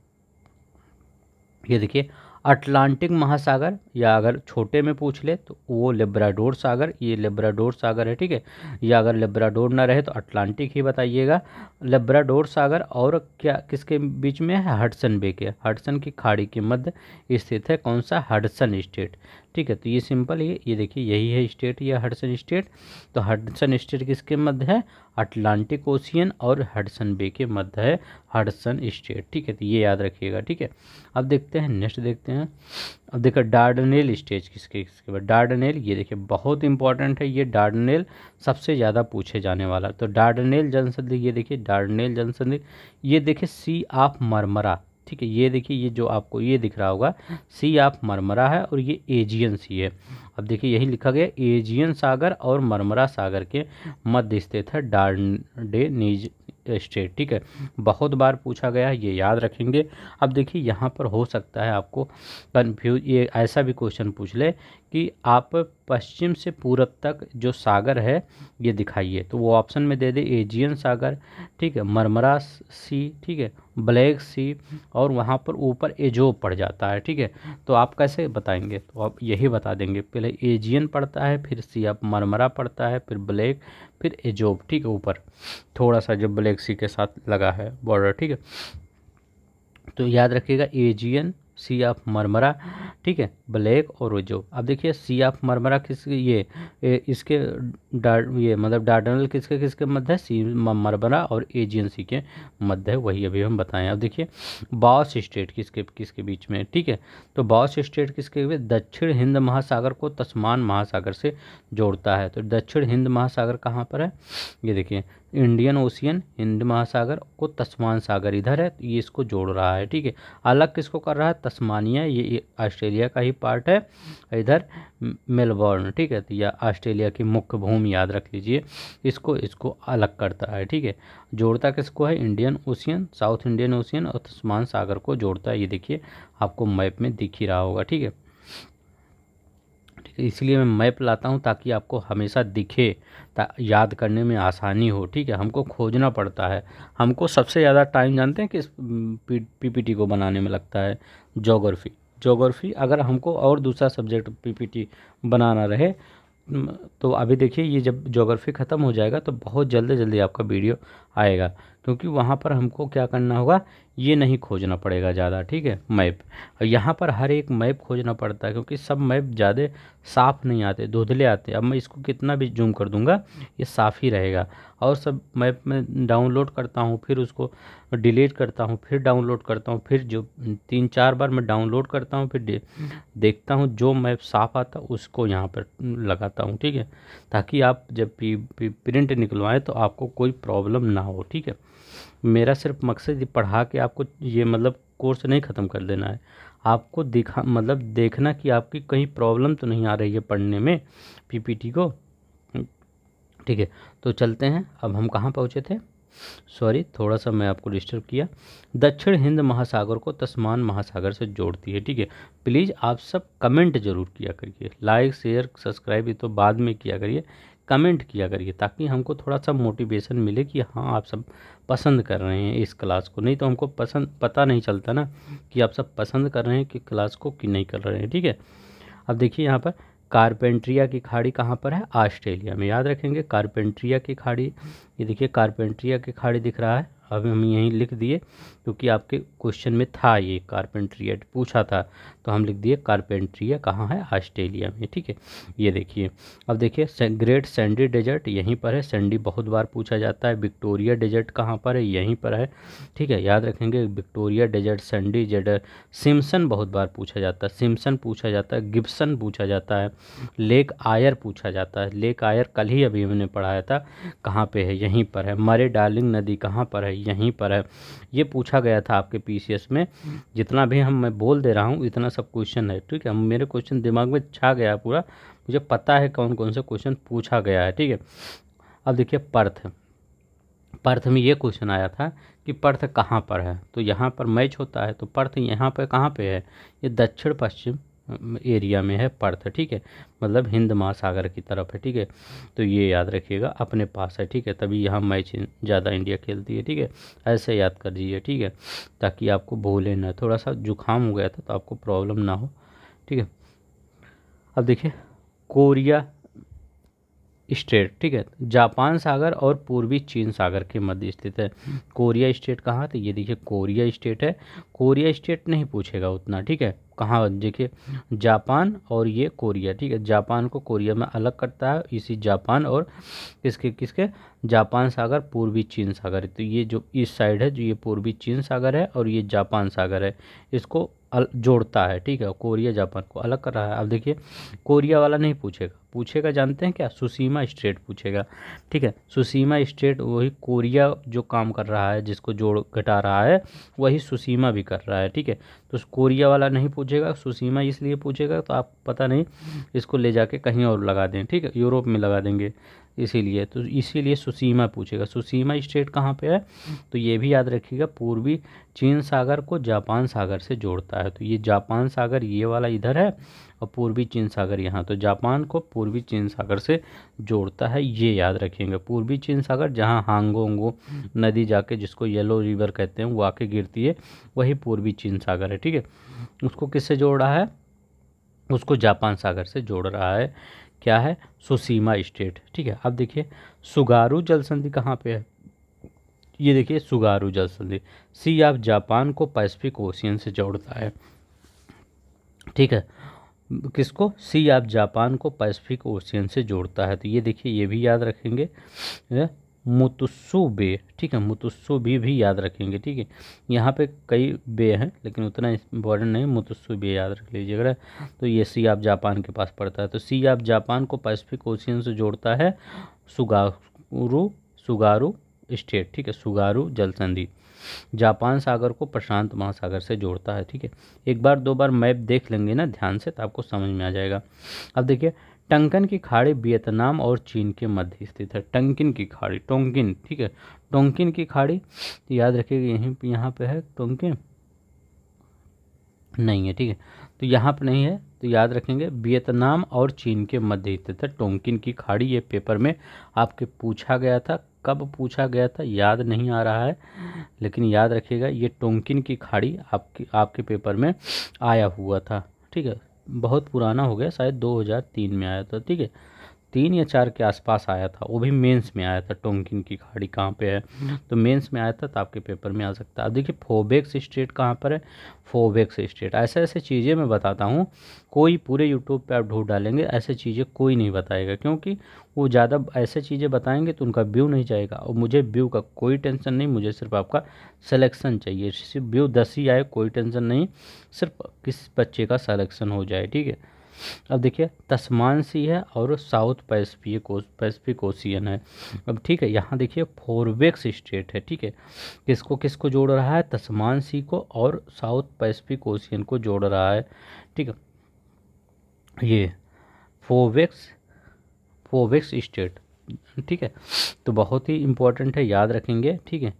ये देखिए अटलांटिक महासागर या अगर छोटे में पूछ ले तो वो लेब्राडोर सागर ये लेब्राडोर सागर है ठीक है या अगर लेब्राडोर ना रहे तो अटलांटिक ही बताइएगा लेब्राडोर सागर और क्या किसके बीच में है हडसन बे के हडसन की खाड़ी के मध्य स्थित है कौन सा हडसन स्टेट ठीक है तो ये सिंपल ये ये देखिए यही है स्टेट या हडसन स्टेट तो हडसन स्टेट किसके मध्य है अटलांटिक ओशियन और हडसन बे के मध्य है हडसन स्टेट ठीक है तो ये याद रखिएगा ठीक है अब देखते हैं नेक्स्ट देखते हैं अब देखो डार्डनेल स्टेज किसके किसके बाद डार्डनेल ये देखिए बहुत इंपॉर्टेंट है ये डार्डनेल सबसे ज़्यादा पूछे जाने वाला तो डार्डनेल जनसंधि ये देखिए डार्डनेल जनसंधि ये देखिए सी ऑफ मरमरा ठीक है ये देखिए ये जो आपको ये दिख रहा होगा सी आप मरमरा है और ये एजियन सी है अब देखिए यही लिखा गया एजियन सागर और मरमरा सागर के मध्य स्थित है डार्डे नीज स्टेट ठीक है बहुत बार पूछा गया है ये याद रखेंगे अब देखिए यहाँ पर हो सकता है आपको कन्फ्यूज ये ऐसा भी क्वेश्चन पूछ ले कि आप पश्चिम से पूरब तक जो सागर है ये दिखाइए तो वो ऑप्शन में दे दे एजियन सागर ठीक है मरमरा सी ठीक है ब्लैक सी और वहाँ पर ऊपर एजोब पड़ जाता है ठीक है तो आप कैसे बताएंगे तो आप यही बता देंगे पहले एजियन पड़ता है फिर सी आप मरमरा पड़ता है फिर ब्लैक फिर एजोब ठीक है ऊपर थोड़ा सा जो ब्लैक सी के साथ लगा है बॉर्डर ठीक है तो याद रखिएगा एजियन सी ऑफ मरमरा ठीक है ब्लैक और रोजो अब देखिए सी ऑफ मरमरा किस ये इसके डा ये मतलब डार्डनल किसके किसके मध्य है सी मरमरा और एजियन सी के मध्य है वही अभी हम बताएं अब देखिए बॉस स्टेट किसके किसके बीच में ठीक है तो बॉस स्टेट किसके दक्षिण हिंद महासागर को तस्मान महासागर से जोड़ता है तो दक्षिण हिंद महासागर कहाँ पर है ये देखिए इंडियन ओशियन हिंद महासागर को तस्मान सागर इधर है तो ये इसको जोड़ रहा है ठीक है अलग किसको कर रहा है तस्मानिया ये ऑस्ट्रेलिया का ही पार्ट है इधर मेलबॉर्न ठीक है तो या ऑस्ट्रेलिया की मुख्य भूमि याद रख लीजिए इसको इसको अलग करता है ठीक है जोड़ता किसको है Indian Ocean South Indian Ocean और तस्मान सागर को जोड़ता है ये देखिए आपको मैप में दिख ही रहा होगा ठीक है इसलिए मैं मैप लाता हूँ ताकि आपको हमेशा दिखे याद करने में आसानी हो ठीक है हमको खोजना पड़ता है हमको सबसे ज़्यादा टाइम जानते हैं कि पीपीटी को बनाने में लगता है जोग्राफी जोग्राफ़ी अगर हमको और दूसरा सब्जेक्ट पीपीटी बनाना रहे तो अभी देखिए ये जब जोग्राफ़ी ख़त्म हो जाएगा तो बहुत जल्दी जल्दी आपका वीडियो आएगा क्योंकि वहाँ पर हमको क्या करना होगा ये नहीं खोजना पड़ेगा ज़्यादा ठीक है मैप और यहाँ पर हर एक मैप खोजना पड़ता है क्योंकि सब मैप ज़्यादा साफ़ नहीं आते धुंधले आते अब मैं इसको कितना भी जूम कर दूँगा ये साफ़ ही रहेगा और सब मैप में डाउनलोड करता हूँ फिर उसको डिलीट करता हूँ फिर डाउनलोड करता हूँ फिर जो तीन चार बार मैं डाउनलोड करता हूँ फिर देखता हूँ जो मैप साफ़ आता उसको यहाँ पर लगाता हूँ ठीक है ताकि आप जब प्रिंट निकलवाएँ तो आपको कोई प्रॉब्लम ना हो ठीक है मेरा सिर्फ मकसद ये पढ़ा के आपको ये मतलब कोर्स नहीं ख़त्म कर देना है आपको दिखा मतलब देखना कि आपकी कहीं प्रॉब्लम तो नहीं आ रही है पढ़ने में पीपीटी को ठीक है तो चलते हैं अब हम कहाँ पहुँचे थे सॉरी थोड़ा सा मैं आपको डिस्टर्ब किया दक्षिण हिंद महासागर को तस्मान महासागर से जोड़ती है ठीक है प्लीज़ आप सब कमेंट जरूर किया करिए लाइक शेयर सब्सक्राइब ये तो बाद में किया करिए कमेंट किया करिए ताकि हमको थोड़ा सा मोटिवेशन मिले कि हाँ आप सब पसंद कर रहे हैं इस क्लास को नहीं तो हमको पसंद पता नहीं चलता ना कि आप सब पसंद कर रहे हैं कि क्लास को कि नहीं कर रहे हैं ठीक है अब देखिए यहाँ पर कारपेंट्रिया की खाड़ी कहाँ पर है ऑस्ट्रेलिया में याद रखेंगे कारपेंट्रिया की खाड़ी ये देखिए कारपेंट्रिया की खाड़ी दिख रहा है अब हम यहीं लिख दिए क्योंकि तो आपके क्वेश्चन में था ये कारपेंट्रिया पूछा था तो हम लिख दिए कारपेंट्रिया कहाँ है ऑस्ट्रेलिया में ठीक है ये देखिए अब देखिए ग्रेट सैंडी डेजर्ट यहीं पर है सैंडी बहुत बार पूछा जाता है विक्टोरिया डेजर्ट कहाँ पर है यहीं पर है ठीक है याद रखेंगे विक्टोरिया डेजर्ट सैंडी जेडर सिम्सन बहुत बार पूछा जाता है सिम्सन पूछा जाता है गिब्सन पूछा जाता है लेक आयर पूछा जाता है लेक आयर कल ही अभी हमने पढ़ाया था कहाँ पर है यहीं पर है मरे डार्लिंग नदी कहाँ पर है यहीं पर है ये पूछा गया था आपके पीसीएस में जितना भी हम मैं बोल दे रहा हूँ इतना सब क्वेश्चन है ठीक है मेरे क्वेश्चन दिमाग में छा गया पूरा मुझे पता है कौन कौन सा क्वेश्चन पूछा गया है ठीक है अब देखिए पर्थ पर्थ में ये क्वेश्चन आया था कि पर्थ कहाँ पर है तो यहाँ पर मैच होता है तो पर्थ यहाँ पर कहाँ पर है ये दक्षिण पश्चिम एरिया में है पर्थ ठीक है मतलब हिंद महासागर की तरफ है ठीक है तो ये याद रखिएगा अपने पास है ठीक है तभी यहाँ मैच ज़्यादा इंडिया खेलती है ठीक है ऐसे याद कर दीजिए ठीक है ताकि आपको भूलें ना थोड़ा सा जुकाम हो गया था तो आपको प्रॉब्लम ना हो ठीक है अब देखिए कोरिया स्टेट ठीक है जापान सागर और पूर्वी चीन सागर के मध्य स्थित है कोरिया स्टेट कहाँ तो ये देखिए कोरिया स्टेट है कोरिया स्टेट नहीं पूछेगा उतना ठीक है कहाँ देखिए जापान और ये कोरिया ठीक है जापान को कोरिया में अलग करता है इसी जापान और किसके किसके जापान सागर पूर्वी चीन सागर तो ये जो इस साइड है जो ये पूर्वी चीन सागर है और ये जापान सागर है इसको जोड़ता है ठीक है कोरिया जापान को अलग कर रहा है अब देखिए कोरिया वाला नहीं पूछेगा पूछेगा जानते हैं क्या सुसीमा स्टेट पूछेगा ठीक है सुसीमा स्टेट वही कोरिया जो काम कर रहा है जिसको जोड़ घटा रहा है वही सुसीमा भी कर रहा है ठीक है तो कोरिया वाला नहीं पूछेगा सुसीमा इसलिए पूछेगा तो आप पता नहीं इसको ले जाके कहीं और लगा दें ठीक है यूरोप में लगा देंगे इसीलिए तो इसीलिए सुसीमा पूछेगा सुसीमा स्टेट कहाँ पे है तो ये भी याद रखिएगा पूर्वी चीन सागर को जापान सागर से जोड़ता है तो ये जापान सागर ये वाला इधर है और पूर्वी चीन सागर यहाँ तो जापान को पूर्वी चीन सागर से जोड़ता है ये याद रखेंगे पूर्वी चीन सागर जहाँ हांगोंगो नदी जाके जिसको येलो रिवर कहते हैं वो आके गिरती है वही पूर्वी चीन सागर है ठीक है उसको किससे जोड़ रहा है उसको जापान सागर से जोड़ रहा है क्या है सुसीमा स्टेट ठीक है अब देखिए सुगारू जल संधि कहाँ पे है ये देखिए सुगारू जल संधि सी ऑफ जापान को पैसिफिक ओशियन से जोड़ता है ठीक है किसको सी ऑफ जापान को पैसिफिक ओशियन से जोड़ता है तो ये देखिए ये भी याद रखेंगे मुतुस्सु बे ठीक है मुतुस्सु भी भी याद रखेंगे ठीक है यहाँ पे कई बे हैं लेकिन उतना इम्पोर्टेंट नहीं मुतुस्सु बे याद रख लीजिएगा तो ये सी आप जापान के पास पड़ता है तो सी आप जापान को पैसिफिक ओशियन से जोड़ता है सुगारू सुगारू स्टेट ठीक है सुगारू जल संधि जापान सागर को प्रशांत महासागर से जोड़ता है ठीक है एक बार दो बार मैप देख लेंगे ना ध्यान से तो आपको समझ में आ जाएगा अब देखिए टंकन की खाड़ी वियतनाम और चीन के मध्य स्थित है टंकिन की खाड़ी टोंकिन ठीक है टोंकिन की खाड़ी याद रखिएगा यहीं पर यहाँ पे है टोंकिन नहीं है ठीक है तो यहाँ पर नहीं है तो याद रखेंगे वियतनाम और चीन के मध्य स्थित है टोंकिन की खाड़ी ये पेपर में आपके पूछा गया था कब पूछा गया था याद नहीं आ रहा है लेकिन याद रखिएगा ये टोंकिन की खाड़ी आपके आपके पेपर में आया हुआ था ठीक है बहुत पुराना हो गया शायद 2003 में आया था ठीक है तीन या चार के आसपास आया था वो भी मेंस में आया था टोंकिन की खाड़ी कहाँ पे है तो मेंस में आया था तो आपके पेपर में आ सकता है अब देखिए फोबेक्स स्टेट कहाँ पर है फोबेक्स स्टेट ऐसे ऐसे चीज़ें मैं बताता हूँ कोई पूरे यूट्यूब पे आप ढूंढ डालेंगे ऐसे चीज़ें कोई नहीं बताएगा क्योंकि वो ज़्यादा ऐसे चीज़ें बताएंगे तो उनका व्यू नहीं जाएगा और मुझे व्यू का कोई टेंशन नहीं मुझे सिर्फ आपका सलेक्शन चाहिए सिर्फ व्यू दस ही आए कोई टेंशन नहीं सिर्फ किस बच्चे का सलेक्शन हो जाए ठीक है अब देखिए तस्मान सी है और साउथ पैसिफिक पैसिफिक ओशियन है अब ठीक है यहाँ देखिए फोरवेक्स स्टेट है ठीक है किसको किसको जोड़ रहा है तस्मान सी को और साउथ पैसिफिक ओशियन को जोड़ रहा है ठीक है ये फोवेक्स फोवेक्स स्टेट ठीक है तो बहुत ही इम्पोर्टेंट है याद रखेंगे ठीक है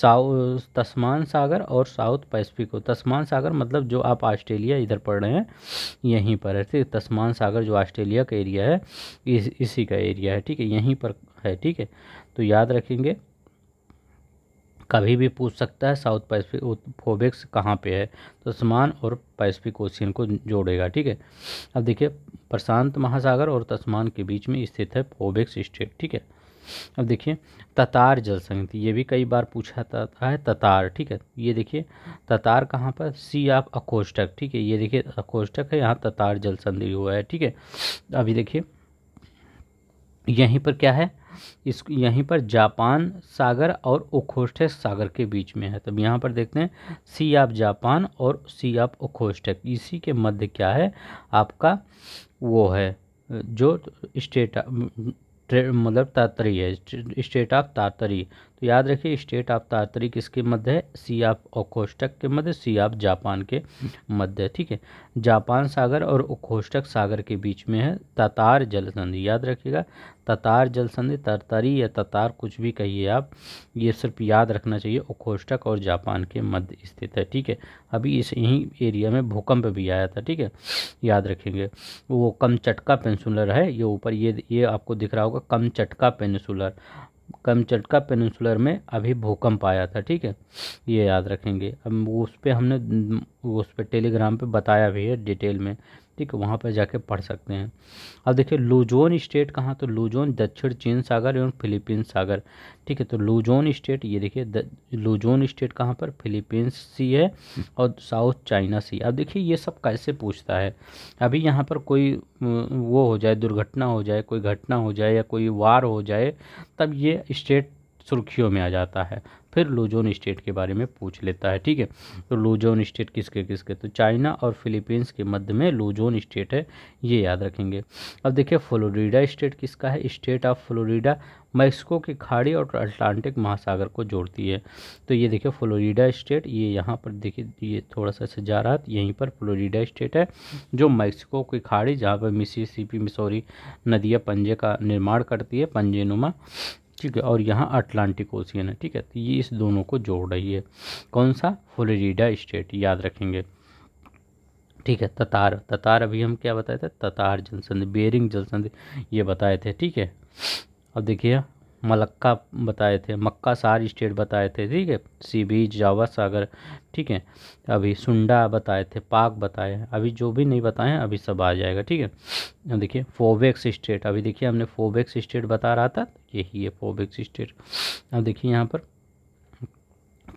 साउथ तस्मान सागर और साउथ पैसिफिक तस्मान सागर मतलब जो आप ऑस्ट्रेलिया इधर पढ़ रहे हैं यहीं पर है ठीक तस्मान सागर जो ऑस्ट्रेलिया का एरिया है इस इसी का एरिया है ठीक है यहीं पर है ठीक है तो याद रखेंगे कभी भी पूछ सकता है साउथ पैसिफिक फोबिक्स कहाँ पे है तो तस्मान और पैसिफिक ओशियन को जोड़ेगा ठीक है अब देखिए प्रशांत महासागर और तस्मान के बीच में स्थित है फोबिक्स स्टेट ठीक है अब देखिए ततार जल समिति ये भी कई बार पूछा जाता है ततार ठीक है ये देखिए ततार कहाँ पर सी ऑफ अकोष्टक ठीक है ये देखिए अकोष्टक है यहाँ ततार जल संधि हुआ है ठीक है अभी देखिए यहीं पर क्या है इस यहीं पर जापान सागर और ओखोस्टेक सागर के बीच में है तब यहाँ पर देखते हैं सी ऑफ जापान और सी ऑफ ओखोस्टेक इसी के मध्य क्या है आपका वो है जो स्टेट मतलब तातरी है स्टेट ऑफ तातरी तो याद रखिए स्टेट ऑफ तारतरी किसके मध्य है सी ऑफ ओखोस्टक के मध्य सी ऑफ जापान के मध्य ठीक है जापान सागर और ओखोस्टक सागर के बीच में है ततार जल संधि याद रखिएगा ततार जल संधि तरतरी या ततार कुछ भी कहिए आप ये सिर्फ याद रखना चाहिए ओखोस्टक और जापान के मध्य स्थित है ठीक है अभी इस यहीं एरिया में भूकंप भी आया था ठीक है याद रखेंगे वो कम चटका पेंसुलर है ये ऊपर ये ये आपको दिख रहा होगा कम चटका पेंसुलर कमचटका पेनिनसुलर में अभी भूकंप आया था ठीक है ये याद रखेंगे अब उस पर हमने उस पर टेलीग्राम पे बताया भी है डिटेल में ठीक है वहाँ पर जाके पढ़ सकते हैं अब देखिए लूजोन स्टेट कहाँ तो लूजोन दक्षिण चीन सागर एवं फिलीपींस सागर ठीक है तो लूजोन स्टेट ये देखिए लूजोन स्टेट कहाँ पर फिलीपींस सी है और साउथ चाइना सी अब देखिए ये सब कैसे पूछता है अभी यहाँ पर कोई वो हो जाए दुर्घटना हो जाए कोई घटना हो जाए या कोई वार हो जाए तब ये स्टेट सुर्खियों में आ जाता है फिर लूजोन स्टेट के बारे में पूछ लेता है ठीक है तो लूजोन स्टेट किसके किसके तो चाइना और फिलीपींस के मध्य में लूजोन स्टेट है ये याद रखेंगे अब देखिए फ्लोरिडा स्टेट किसका है स्टेट ऑफ फ्लोरिडा मैक्सिको की खाड़ी और अटलांटिक महासागर को जोड़ती है तो ये देखिए फ्लोरिडा स्टेट ये यहाँ पर देखिए ये थोड़ा सा ऐसे जा रहा है यहीं पर फ्लोरिडा स्टेट है जो मैक्सिको की खाड़ी जहाँ पर मिसिसिपी मिसोरी नदियाँ पंजे का निर्माण करती है नुमा ठीक है और यहाँ अटलांटिक ओशियन है ठीक है तो ये इस दोनों को जोड़ रही है कौन सा फ्लोरिडा स्टेट याद रखेंगे ठीक है ततार ततार अभी हम क्या बताए थे ततार जनसंधि बेरिंग जनसंधि ये बताए थे ठीक है अब देखिए मलक्का बताए थे मक्का सार स्टेट बताए थे ठीक है सीबी जावा सागर ठीक है अभी सुंडा बताए थे पाक बताए हैं अभी जो भी नहीं बताए हैं अभी सब आ जाएगा ठीक है अब देखिए फोबेक्स स्टेट अभी देखिए हमने फोबेक्स स्टेट बता रहा था यही है फोबेक्स स्टेट अब देखिए यहाँ पर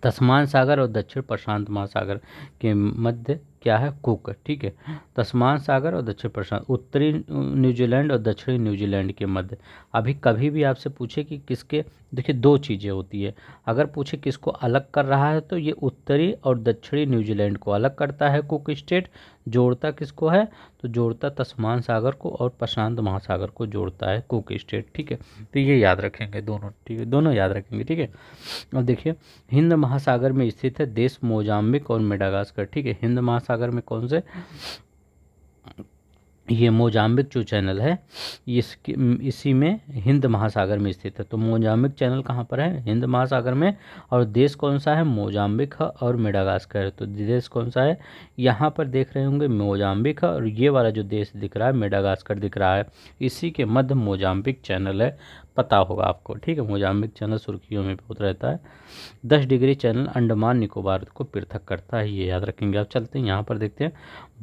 तस्मान सागर और दक्षिण प्रशांत महासागर के मध्य क्या है कुक ठीक है तस्मान तो सागर और दक्षिण प्रशांत उत्तरी न्यूजीलैंड और दक्षिणी न्यूजीलैंड के मध्य अभी कभी भी आपसे पूछे कि किसके देखिए दो चीज़ें होती है अगर पूछे किसको अलग कर रहा है तो ये उत्तरी और दक्षिणी न्यूजीलैंड को अलग करता है कुक स्टेट जोड़ता किसको है तो जोड़ता तस्मान सागर को और प्रशांत महासागर को जोड़ता है कुक स्टेट ठीक है तो ये याद रखेंगे दोनों ठीक है दोनों याद रखेंगे ठीक है और देखिए हिंद महासागर में स्थित है देश मोजाम्बिक और मेडागास्कर ठीक है हिंद महासागर में कौन से ये मोजाम्बिक जो चैनल है इस इसी में हिंद महासागर में स्थित है तो मोजाम्बिक चैनल कहाँ पर है हिंद महासागर में और देश कौन सा है मोजाम्बिक है और मेडागास्कर तो देश कौन सा है यहाँ पर देख रहे होंगे मोजाम्बिक है और ये वाला जो देश दिख रहा है मेडागास्कर दिख रहा है इसी के मध्य मोजाम्बिक चैनल है पता होगा आपको ठीक है मोजाम्बिक चैनल सुर्खियों में बहुत रहता है दस डिग्री चैनल अंडमान निकोबार को पृथक करता है ये याद रखेंगे आप चलते हैं यहाँ पर देखते हैं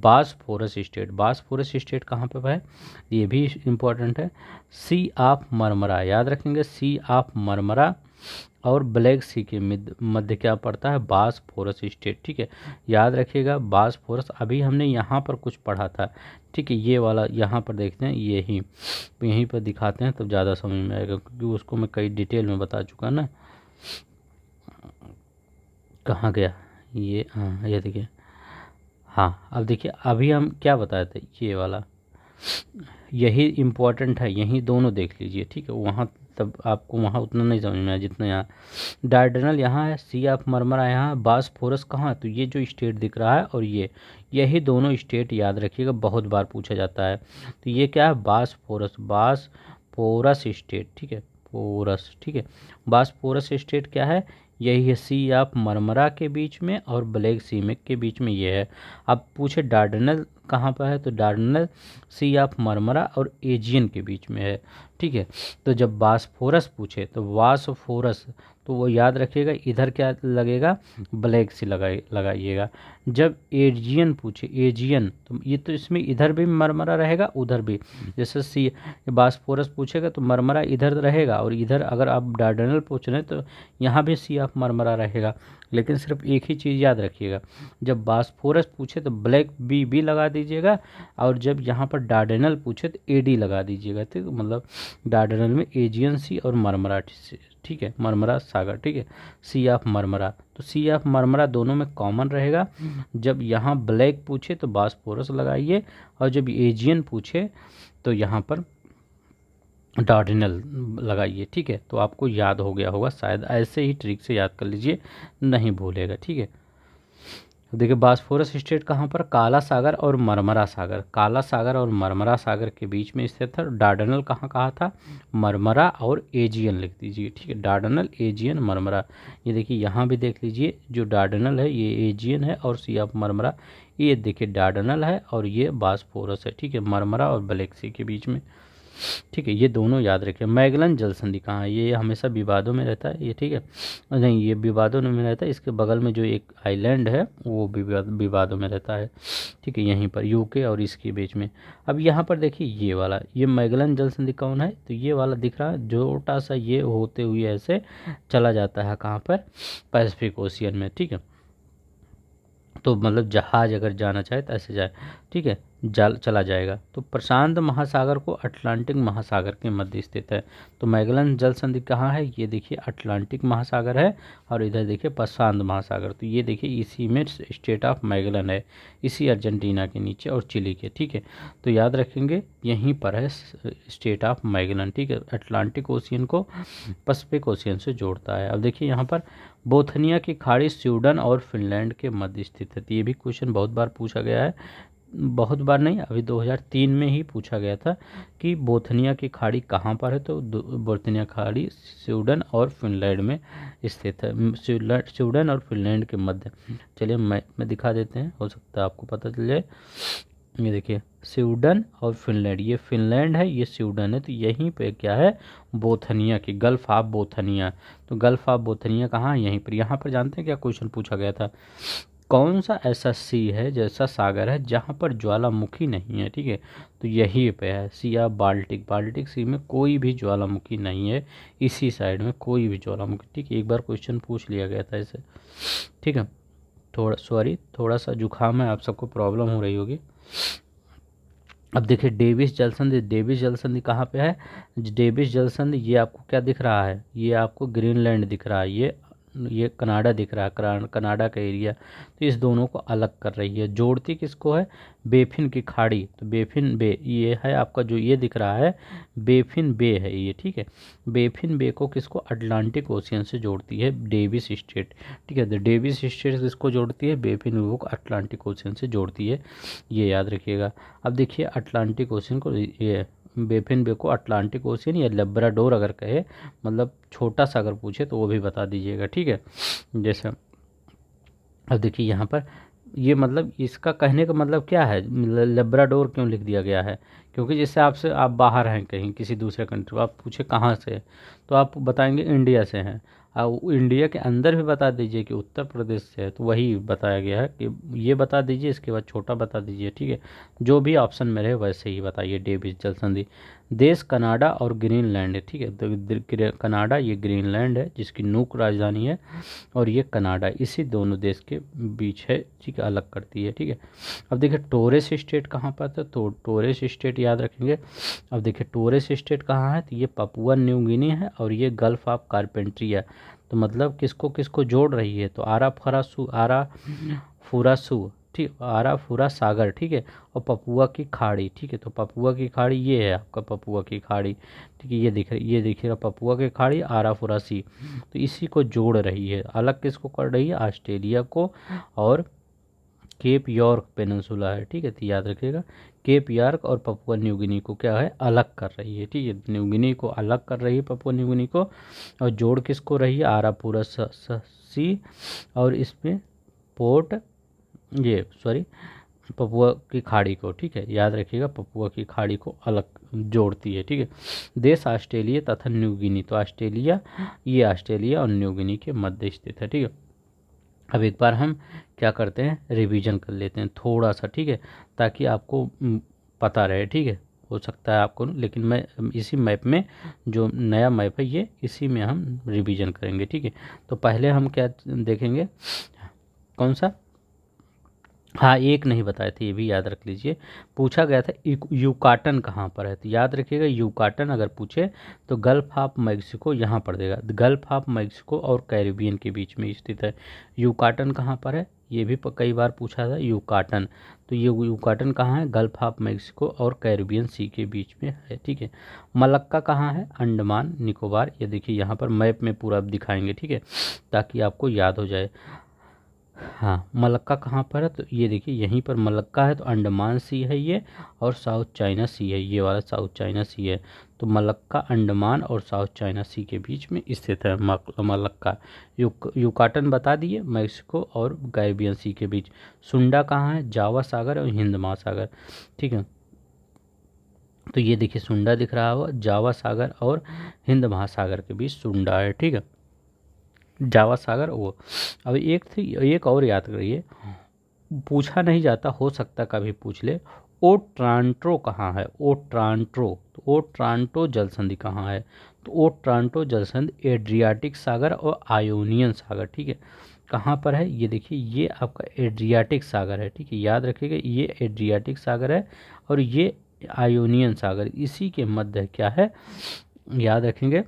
बासफोरस स्टेट बासफोरस स्टेट कहाँ पर है ये भी इम्पोर्टेंट है सी ऑफ मरमरा याद रखेंगे सी ऑफ मरमरा और ब्लैक सी के मध्य क्या पड़ता है बासफोरस स्टेट ठीक है याद रखिएगा बासफोरस अभी हमने यहाँ पर कुछ पढ़ा था ठीक है ये वाला यहाँ पर देखते हैं ये ही यहीं पर दिखाते हैं तब तो ज़्यादा समझ में आएगा क्योंकि उसको मैं कई डिटेल में बता चुका ना कहाँ गया ये हाँ ये देखिए हाँ अब देखिए अभी हम क्या बताए थे ये वाला यही इम्पोर्टेंट है यही दोनों देख लीजिए ठीक है वहाँ तब आपको वहाँ उतना नहीं समझ में आया जितना यहाँ डार्डनल यहाँ है सी ऑफ मरमरा यहाँ बासफोरस कहाँ तो ये जो स्टेट दिख रहा है और ये यही दोनों स्टेट याद रखिएगा बहुत बार पूछा जाता है तो ये क्या है बासफोरस फोरस स्टेट ठीक है पोरस ठीक है बासफोरस स्टेट क्या है यही है सी ऑफ मरमरा के बीच में और ब्लैक सीमिक के बीच में ये है अब पूछे डार्डनल कहाँ पर है तो डार्डनल सी ऑफ मरमरा और एजियन के बीच में है ठीक है तो जब बासफोरस पूछे तो वासफोरस तो वो याद रखिएगा इधर क्या लगेगा ब्लैक से लगाए लगाइएगा जब एजियन पूछे एजियन तो ये तो इसमें इधर भी मरमरा रहेगा उधर भी जैसे सी बासफोरस पूछेगा तो मरमरा इधर रहेगा और इधर अगर आप डार्डनल पूछ रहे हैं तो यहाँ भी सी आप मरमरा रहेगा लेकिन सिर्फ एक ही चीज़ याद रखिएगा जब बास्फोरस पूछे तो ब्लैक बी भी लगा दीजिएगा और जब यहाँ पर डार्डनल पूछे तो ए डी लगा दीजिएगा ठीक मतलब डार्डनल में एजियन सी और मरमरा सी ठीक है मरमरा सागर ठीक है सी ऑफ मरमरा तो सी ऑफ मरमरा दोनों में कॉमन रहेगा हम्म। जब यहाँ ब्लैक पूछे तो बासपोरस लगाइए और जब एजियन पूछे तो यहाँ पर डार्डिनल लगाइए ठीक है तो आपको याद हो गया होगा शायद ऐसे ही ट्रिक से याद कर लीजिए नहीं भूलेगा ठीक है तो देखिए बासफोरस स्टेट कहाँ पर काला सागर और मरमरा सागर काला सागर और मरमरा सागर के बीच में स्थित था डार्डनल कहाँ कहा था मरमरा और एजियन लिख दीजिए ठीक है डार्डनल एजियन मरमरा ये देखिए यहाँ भी देख लीजिए जो डार्डनल है ये एजियन है और सी ऑफ मरमरा ये देखिए डार्डनल है और ये बासफोरस है ठीक है मरमरा और ब्लैक सी के बीच में ठीक है ये दोनों याद रखिए मैगलन जल संधि कहाँ है ये हमेशा विवादों में रहता है ये ठीक है नहीं ये विवादों में रहता है इसके बगल में जो एक आइलैंड है वो विवादों में रहता है ठीक है यहीं पर यूके और इसके बीच में अब यहाँ पर देखिए ये वाला ये मैगलन जल संधि कौन है तो ये वाला दिख रहा है छोटा सा ये होते हुए ऐसे चला जाता है कहाँ पर पैसिफिक ओशियन में ठीक है तो मतलब जहाज़ अगर जाना चाहे तो ऐसे जाए ठीक है जल चला जाएगा तो प्रशांत महासागर को अटलांटिक महासागर के मध्य स्थित है तो मैगलन जल संधि कहाँ है ये देखिए अटलांटिक महासागर है और इधर देखिए प्रशांत महासागर तो ये देखिए इसी में स्टेट ऑफ मैगलन है इसी अर्जेंटीना के नीचे और चिली के ठीक है तो याद रखेंगे यहीं पर है स्टेट ऑफ मैगलन ठीक है अटलांटिक ओशियन को पसिफिक ओशियन से जोड़ता है अब देखिए यहाँ पर बोथनिया की खाड़ी स्वीडन और फिनलैंड के मध्य स्थित है तो ये भी क्वेश्चन बहुत बार पूछा गया है बहुत बार नहीं अभी 2003 में ही पूछा गया था कि बोथनिया की खाड़ी कहाँ पर है तो बोथनिया खाड़ी स्वीडन और फिनलैंड में स्थित है स्वीडन और फिनलैंड के मध्य चलिए मैप में दिखा देते हैं हो सकता है आपको पता चल जाए ये देखिए स्वीडन और फिनलैंड ये फिनलैंड है ये स्वीडन है तो यहीं पे क्या है बोथनिया की गल्फ ऑफ बोथनिया तो गल्फ ऑफ बोथनिया कहाँ यहीं पर यहाँ पर जानते हैं क्या क्वेश्चन पूछा गया था कौन सा ऐसा सी है जैसा सागर है जहाँ पर ज्वालामुखी नहीं है ठीक है तो यही पे है सिया बाल्टिक बाल्टिक सी में कोई भी ज्वालामुखी नहीं है इसी साइड में कोई भी ज्वालामुखी ठीक है एक बार क्वेश्चन पूछ लिया गया था इसे ठीक है थोड़ा सॉरी थोड़ा सा जुकाम है आप सबको प्रॉब्लम हो रही होगी अब देखिए डेविस जलसंधि डेविस जलसंधि कहाँ पे है डेविस जलसंधि ये आपको क्या दिख रहा है ये आपको ग्रीनलैंड दिख रहा है ये ये कनाडा दिख रहा है कनाडा का एरिया तो इस दोनों को अलग कर रही है जोड़ती किसको है बेफिन की खाड़ी तो बेफिन बे ये है आपका जो ये दिख रहा है बेफिन बे है ये ठीक है बेफिन बे को किसको अटलांटिक ओशियन से जोड़ती है डेविस स्टेट ठीक है तो डेविस स्टेट किसको जोड़ती है बेफिन बे को अटलांटिक ओशियन से जोड़ती है ये याद रखिएगा अब देखिए अटलांटिक ओशियन को ये बेफिन बेको अटलांटिक ओशियन या लेब्राडोर अगर कहे मतलब छोटा सा अगर पूछे तो वो भी बता दीजिएगा ठीक है जैसे अब देखिए यहाँ पर ये मतलब इसका कहने का मतलब क्या है लेब्राडोर क्यों लिख दिया गया है क्योंकि जैसे आपसे आप बाहर हैं कहीं किसी दूसरे कंट्री आप पूछे कहाँ से तो आप बताएंगे इंडिया से हैं इंडिया के अंदर भी बता दीजिए कि उत्तर प्रदेश से है तो वही बताया गया है कि ये बता दीजिए इसके बाद छोटा बता दीजिए ठीक है जो भी ऑप्शन में रहे वैसे ही बताइए डेविस जल संधि देश कनाडा और ग्रीनलैंड है ठीक है तो कनाडा ये ग्रीनलैंड है जिसकी नूक राजधानी है और ये कनाडा इसी दोनों देश के बीच है ठीक है अलग करती है ठीक है अब देखिए टोरेस स्टेट कहाँ पर था है तो टोरेस स्टेट याद रखेंगे अब देखिए टोरेस स्टेट कहाँ है तो ये पपुआ न्यू गिनी है और ये गल्फ ऑफ कारपेंट्री है तो मतलब किसको किसको जोड़ रही है तो आरा फरासू आरा फुरासू ठीक आरा फूरा सागर ठीक है और पपुआ की खाड़ी ठीक है तो पपुआ की खाड़ी ये है आपका पपुआ की खाड़ी ठीक है ये दिख रही ये दिख रहा पपुआ की खाड़ी आरा फूरा सी तो इसी को जोड़ रही है अलग किसको कर रही है ऑस्ट्रेलिया को और केप यॉर्क पेनसुला है ठीक है तो याद रखिएगा केप यॉर्क और पपुआ न्यूगिनी को क्या है अलग कर रही है ठीक है न्यूगिनी को अलग कर रही है पपुआ न्यूगिनी को और जोड़ किसको रही है आरापुरा सी और इसमें पोर्ट ये सॉरी पपुआ की खाड़ी को ठीक है याद रखिएगा पपुआ की खाड़ी को अलग जोड़ती है ठीक है देश ऑस्ट्रेलिया तथा न्यू गिनी तो ऑस्ट्रेलिया ये ऑस्ट्रेलिया और न्यू गिनी के मध्य स्थित है ठीक है अब एक बार हम क्या करते हैं रिवीजन कर लेते हैं थोड़ा सा ठीक है ताकि आपको पता रहे ठीक है हो सकता है आपको लेकिन मैं इसी मैप में जो नया मैप है ये इसी में हम रिवीजन करेंगे ठीक है तो पहले हम क्या देखेंगे कौन सा हाँ एक नहीं बताए थे ये भी याद रख लीजिए पूछा गया था यूकाटन कहाँ पर है तो याद रखिएगा यूकाटन अगर पूछे तो गल्फ ऑफ मैक्सिको यहाँ पर देगा गल्फ ऑफ मैक्सिको और कैरिबियन के बीच में स्थित है यूकाटन कहाँ पर है ये भी कई बार पूछा था यूकाटन तो ये यूकाटन कहाँ है गल्फ ऑफ मैक्सिको और कैरिबियन सी के बीच में है ठीक है मलक्का कहाँ है अंडमान निकोबार ये देखिए यहाँ पर मैप में पूरा दिखाएंगे ठीक है ताकि आपको याद हो जाए हाँ मलक्का कहाँ पर है तो ये देखिए यहीं पर मलक्का है तो अंडमान सी है ये और साउथ चाइना सी है ये वाला साउथ चाइना सी है तो मलक्का अंडमान और साउथ चाइना सी के बीच में स्थित है मलक्का युक युकाटन बता दिए मैक्सिको और गाइबियन सी के बीच सुंडा कहाँ है जावा सागर और हिंद महासागर ठीक है तो ये देखिए सुंडा दिख रहा होगा जावा सागर और हिंद महासागर के बीच सुंडा है ठीक है जावा सागर वो अब एक थी एक और याद करिए पूछा नहीं जाता हो सकता कभी पूछ ले ओ ट्रांटो कहाँ है ओ ट्रांटो तो ओ ट्रांटो जलसंधि कहाँ है तो ओ ट्रांटो जलसंधि एड्रियाटिक सागर और आयोनियन सागर ठीक है कहाँ पर है ये देखिए ये आपका एड्रियाटिक सागर है ठीक है याद रखिएगा ये एड्रियाटिक सागर है और ये आयोनियन सागर इसी के मध्य क्या है याद रखेंगे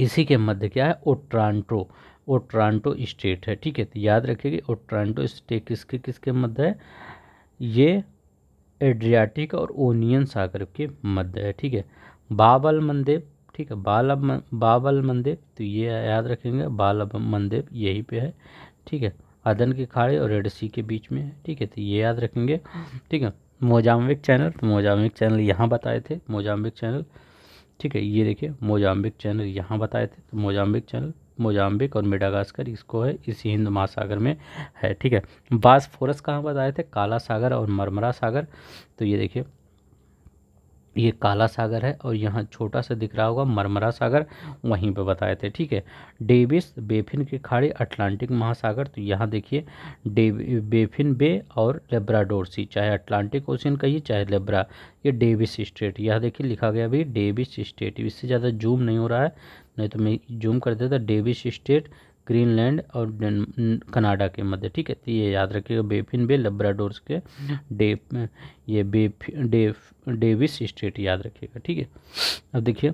इसी के मध्य क्या है ओट्रांटो ओट्रांटो स्टेट है ठीक है तो याद रखिएगा ओट्रांटो स्टेट किसके किसके मध्य है ये एड्रियाटिक और ओनियन सागर के मध्य है ठीक है बाबल मंदिर ठीक है बालब बाबल मंदिर तो ये याद रखेंगे बालब मंदिर यहीं पे है ठीक है अदन की खाड़ी और रेड सी के बीच में है ठीक है तो ये याद रखेंगे हाँ। ठीक है मोजाम्बिक चैनल तो मोजाम्बिक चैनल यहाँ बताए थे मोजाम्बिक चैनल ठीक है ये देखिए मोजाम्बिक चैनल यहाँ बताए थे तो मोजाम्बिक चैनल मोजाम्बिक और मेडागास्कर इसको है इसी हिंद महासागर में है ठीक है बास फोरस कहाँ बताए थे काला सागर और मरमरा सागर तो ये देखिए ये काला सागर है और यहाँ छोटा सा दिख रहा होगा मरमरा सागर वहीं पे बताए थे ठीक है डेविस बेफिन की खाड़ी अटलांटिक महासागर तो यहाँ देखिए बेफिन बे और लेब्राडोर सी चाहे अटलांटिक ओशियन कहिए चाहे लेब्रा ये डेविस स्टेट यह देखिए लिखा गया अभी डेविस स्टेट इससे ज़्यादा जूम नहीं हो रहा है नहीं तो मैं जूम कर देता डेविस स्टेट ग्रीनलैंड और कनाडा के मध्य ठीक है तो ये याद रखिएगा बेफिन बे लब्राडोर्स के डे ये बेफ डे डेविस स्टेट याद रखिएगा ठीक है अब देखिए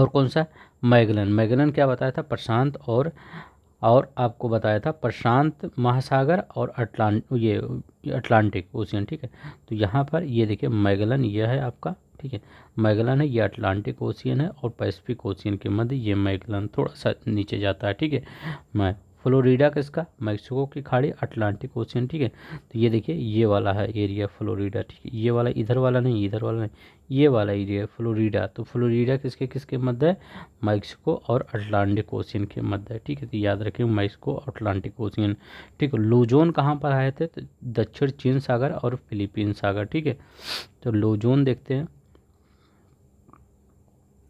और कौन सा मैगलन मैगलन क्या बताया था प्रशांत और और आपको बताया था प्रशांत महासागर और अटलांट ये अटलांटिक ओशियन ठीक है तो यहाँ पर ये देखिए मैगलन यह है आपका ठीक है मैगलन है ये अटलांटिक ओशियन है और पैसिफिक ओशियन के मध्य ये मैगलन थोड़ा सा नीचे जाता है ठीक है मैं फ्लोरिडा किसका मैक्सिको की खाड़ी अटलांटिक ओशियन ठीक है तो ये देखिए ये वाला है एरिया फ्लोरिडा ठीक है ये वाला इधर वाला नहीं इधर वाला नहीं ये वाला एरिया है फ्लोरिडा तो फ्लोरिडा किसके किसके मध्य है मैक्सिको और अटलांटिक ओशियन के मध्य है ठीक है तो याद रखें मैक्सिको और अटलांटिक ओशियन ठीक है लोजोन कहाँ पर आए थे तो दक्षिण चीन सागर और फिलीपीन सागर ठीक है तो लोजोन देखते हैं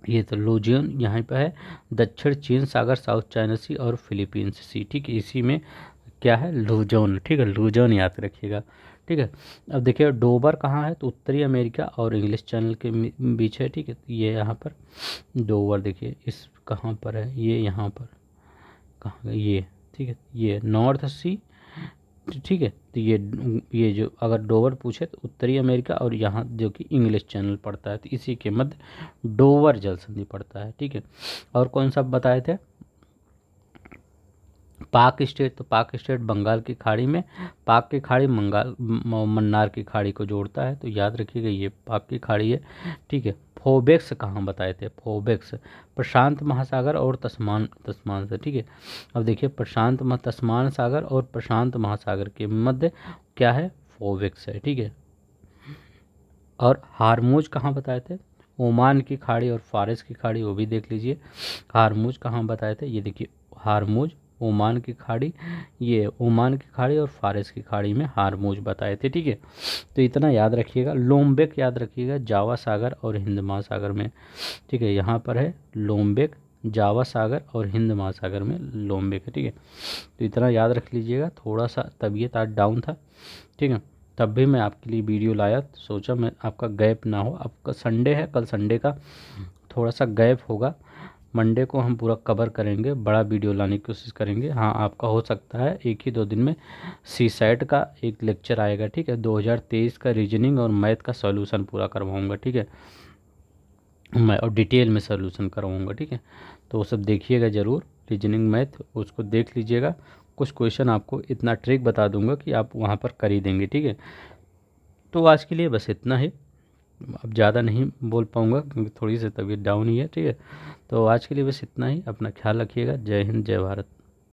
ये तो लोजियन यहाँ पर है दक्षिण चीन सागर साउथ चाइना सी और फिलीपींस सी ठीक है इसी में क्या है लुजोन ठीक है लुजोन याद रखिएगा ठीक है अब देखिए डोबर कहाँ है तो उत्तरी अमेरिका और इंग्लिश चैनल के बीच है ठीक है तो ये यहाँ पर डोबर देखिए इस कहाँ पर है ये यहाँ पर कहाँ ये ठीक है ये नॉर्थ सी ठीक है तो ये ये जो अगर डोवर पूछे तो उत्तरी अमेरिका और यहाँ जो कि इंग्लिश चैनल पड़ता है तो इसी के मध्य डोवर जल संधि पड़ता है ठीक है और कौन सा बताए थे पाक स्टेट तो पाक स्टेट बंगाल की खाड़ी में पाक की खाड़ी मंगाल मन्नार की खाड़ी को जोड़ता है तो याद रखिएगा ये पाक की खाड़ी है ठीक है फोबेक्स कहाँ बताए थे फोबेक्स प्रशांत महासागर और तस्मान तस्मान से ठीक है अब देखिए प्रशांत तस्मान सागर और प्रशांत महासागर के मध्य क्या है फोबेक्स है ठीक है और हारमोज कहाँ बताए थे ओमान की खाड़ी और फारस की खाड़ी वो भी देख लीजिए हारमोज कहाँ बताए थे ये देखिए हारमोज ओमान की खाड़ी ये ओमान की खाड़ी और फारस की खाड़ी में हारमोज बताए थे ठीक है तो इतना याद रखिएगा लोमबेक याद रखिएगा जावा सागर और हिंद महासागर में ठीक है यहाँ पर है लोमबेक जावा सागर और हिंद महासागर में लोमबेक है ठीक है तो इतना याद रख लीजिएगा थोड़ा सा तबीयत आज डाउन था ठीक है तब भी मैं आपके लिए वीडियो लाया सोचा मैं आपका गैप ना हो आपका संडे है कल संडे का थोड़ा सा गैप होगा मंडे को हम पूरा कवर करेंगे बड़ा वीडियो लाने की कोशिश करेंगे हाँ आपका हो सकता है एक ही दो दिन में सी साइड का एक लेक्चर आएगा ठीक है 2023 का रीजनिंग और मैथ का सॉल्यूशन पूरा करवाऊँगा ठीक है मैं और डिटेल में सॉल्यूशन करवाऊँगा ठीक है तो वो सब देखिएगा ज़रूर रीजनिंग मैथ उसको देख लीजिएगा कुछ क्वेश्चन आपको इतना ट्रिक बता दूँगा कि आप वहाँ पर कर ही देंगे ठीक है तो आज के लिए बस इतना ही अब ज़्यादा नहीं बोल पाऊँगा क्योंकि थोड़ी सी तबीयत डाउन ही है ठीक है तो आज के लिए बस इतना ही अपना ख्याल रखिएगा जय हिंद जय भारत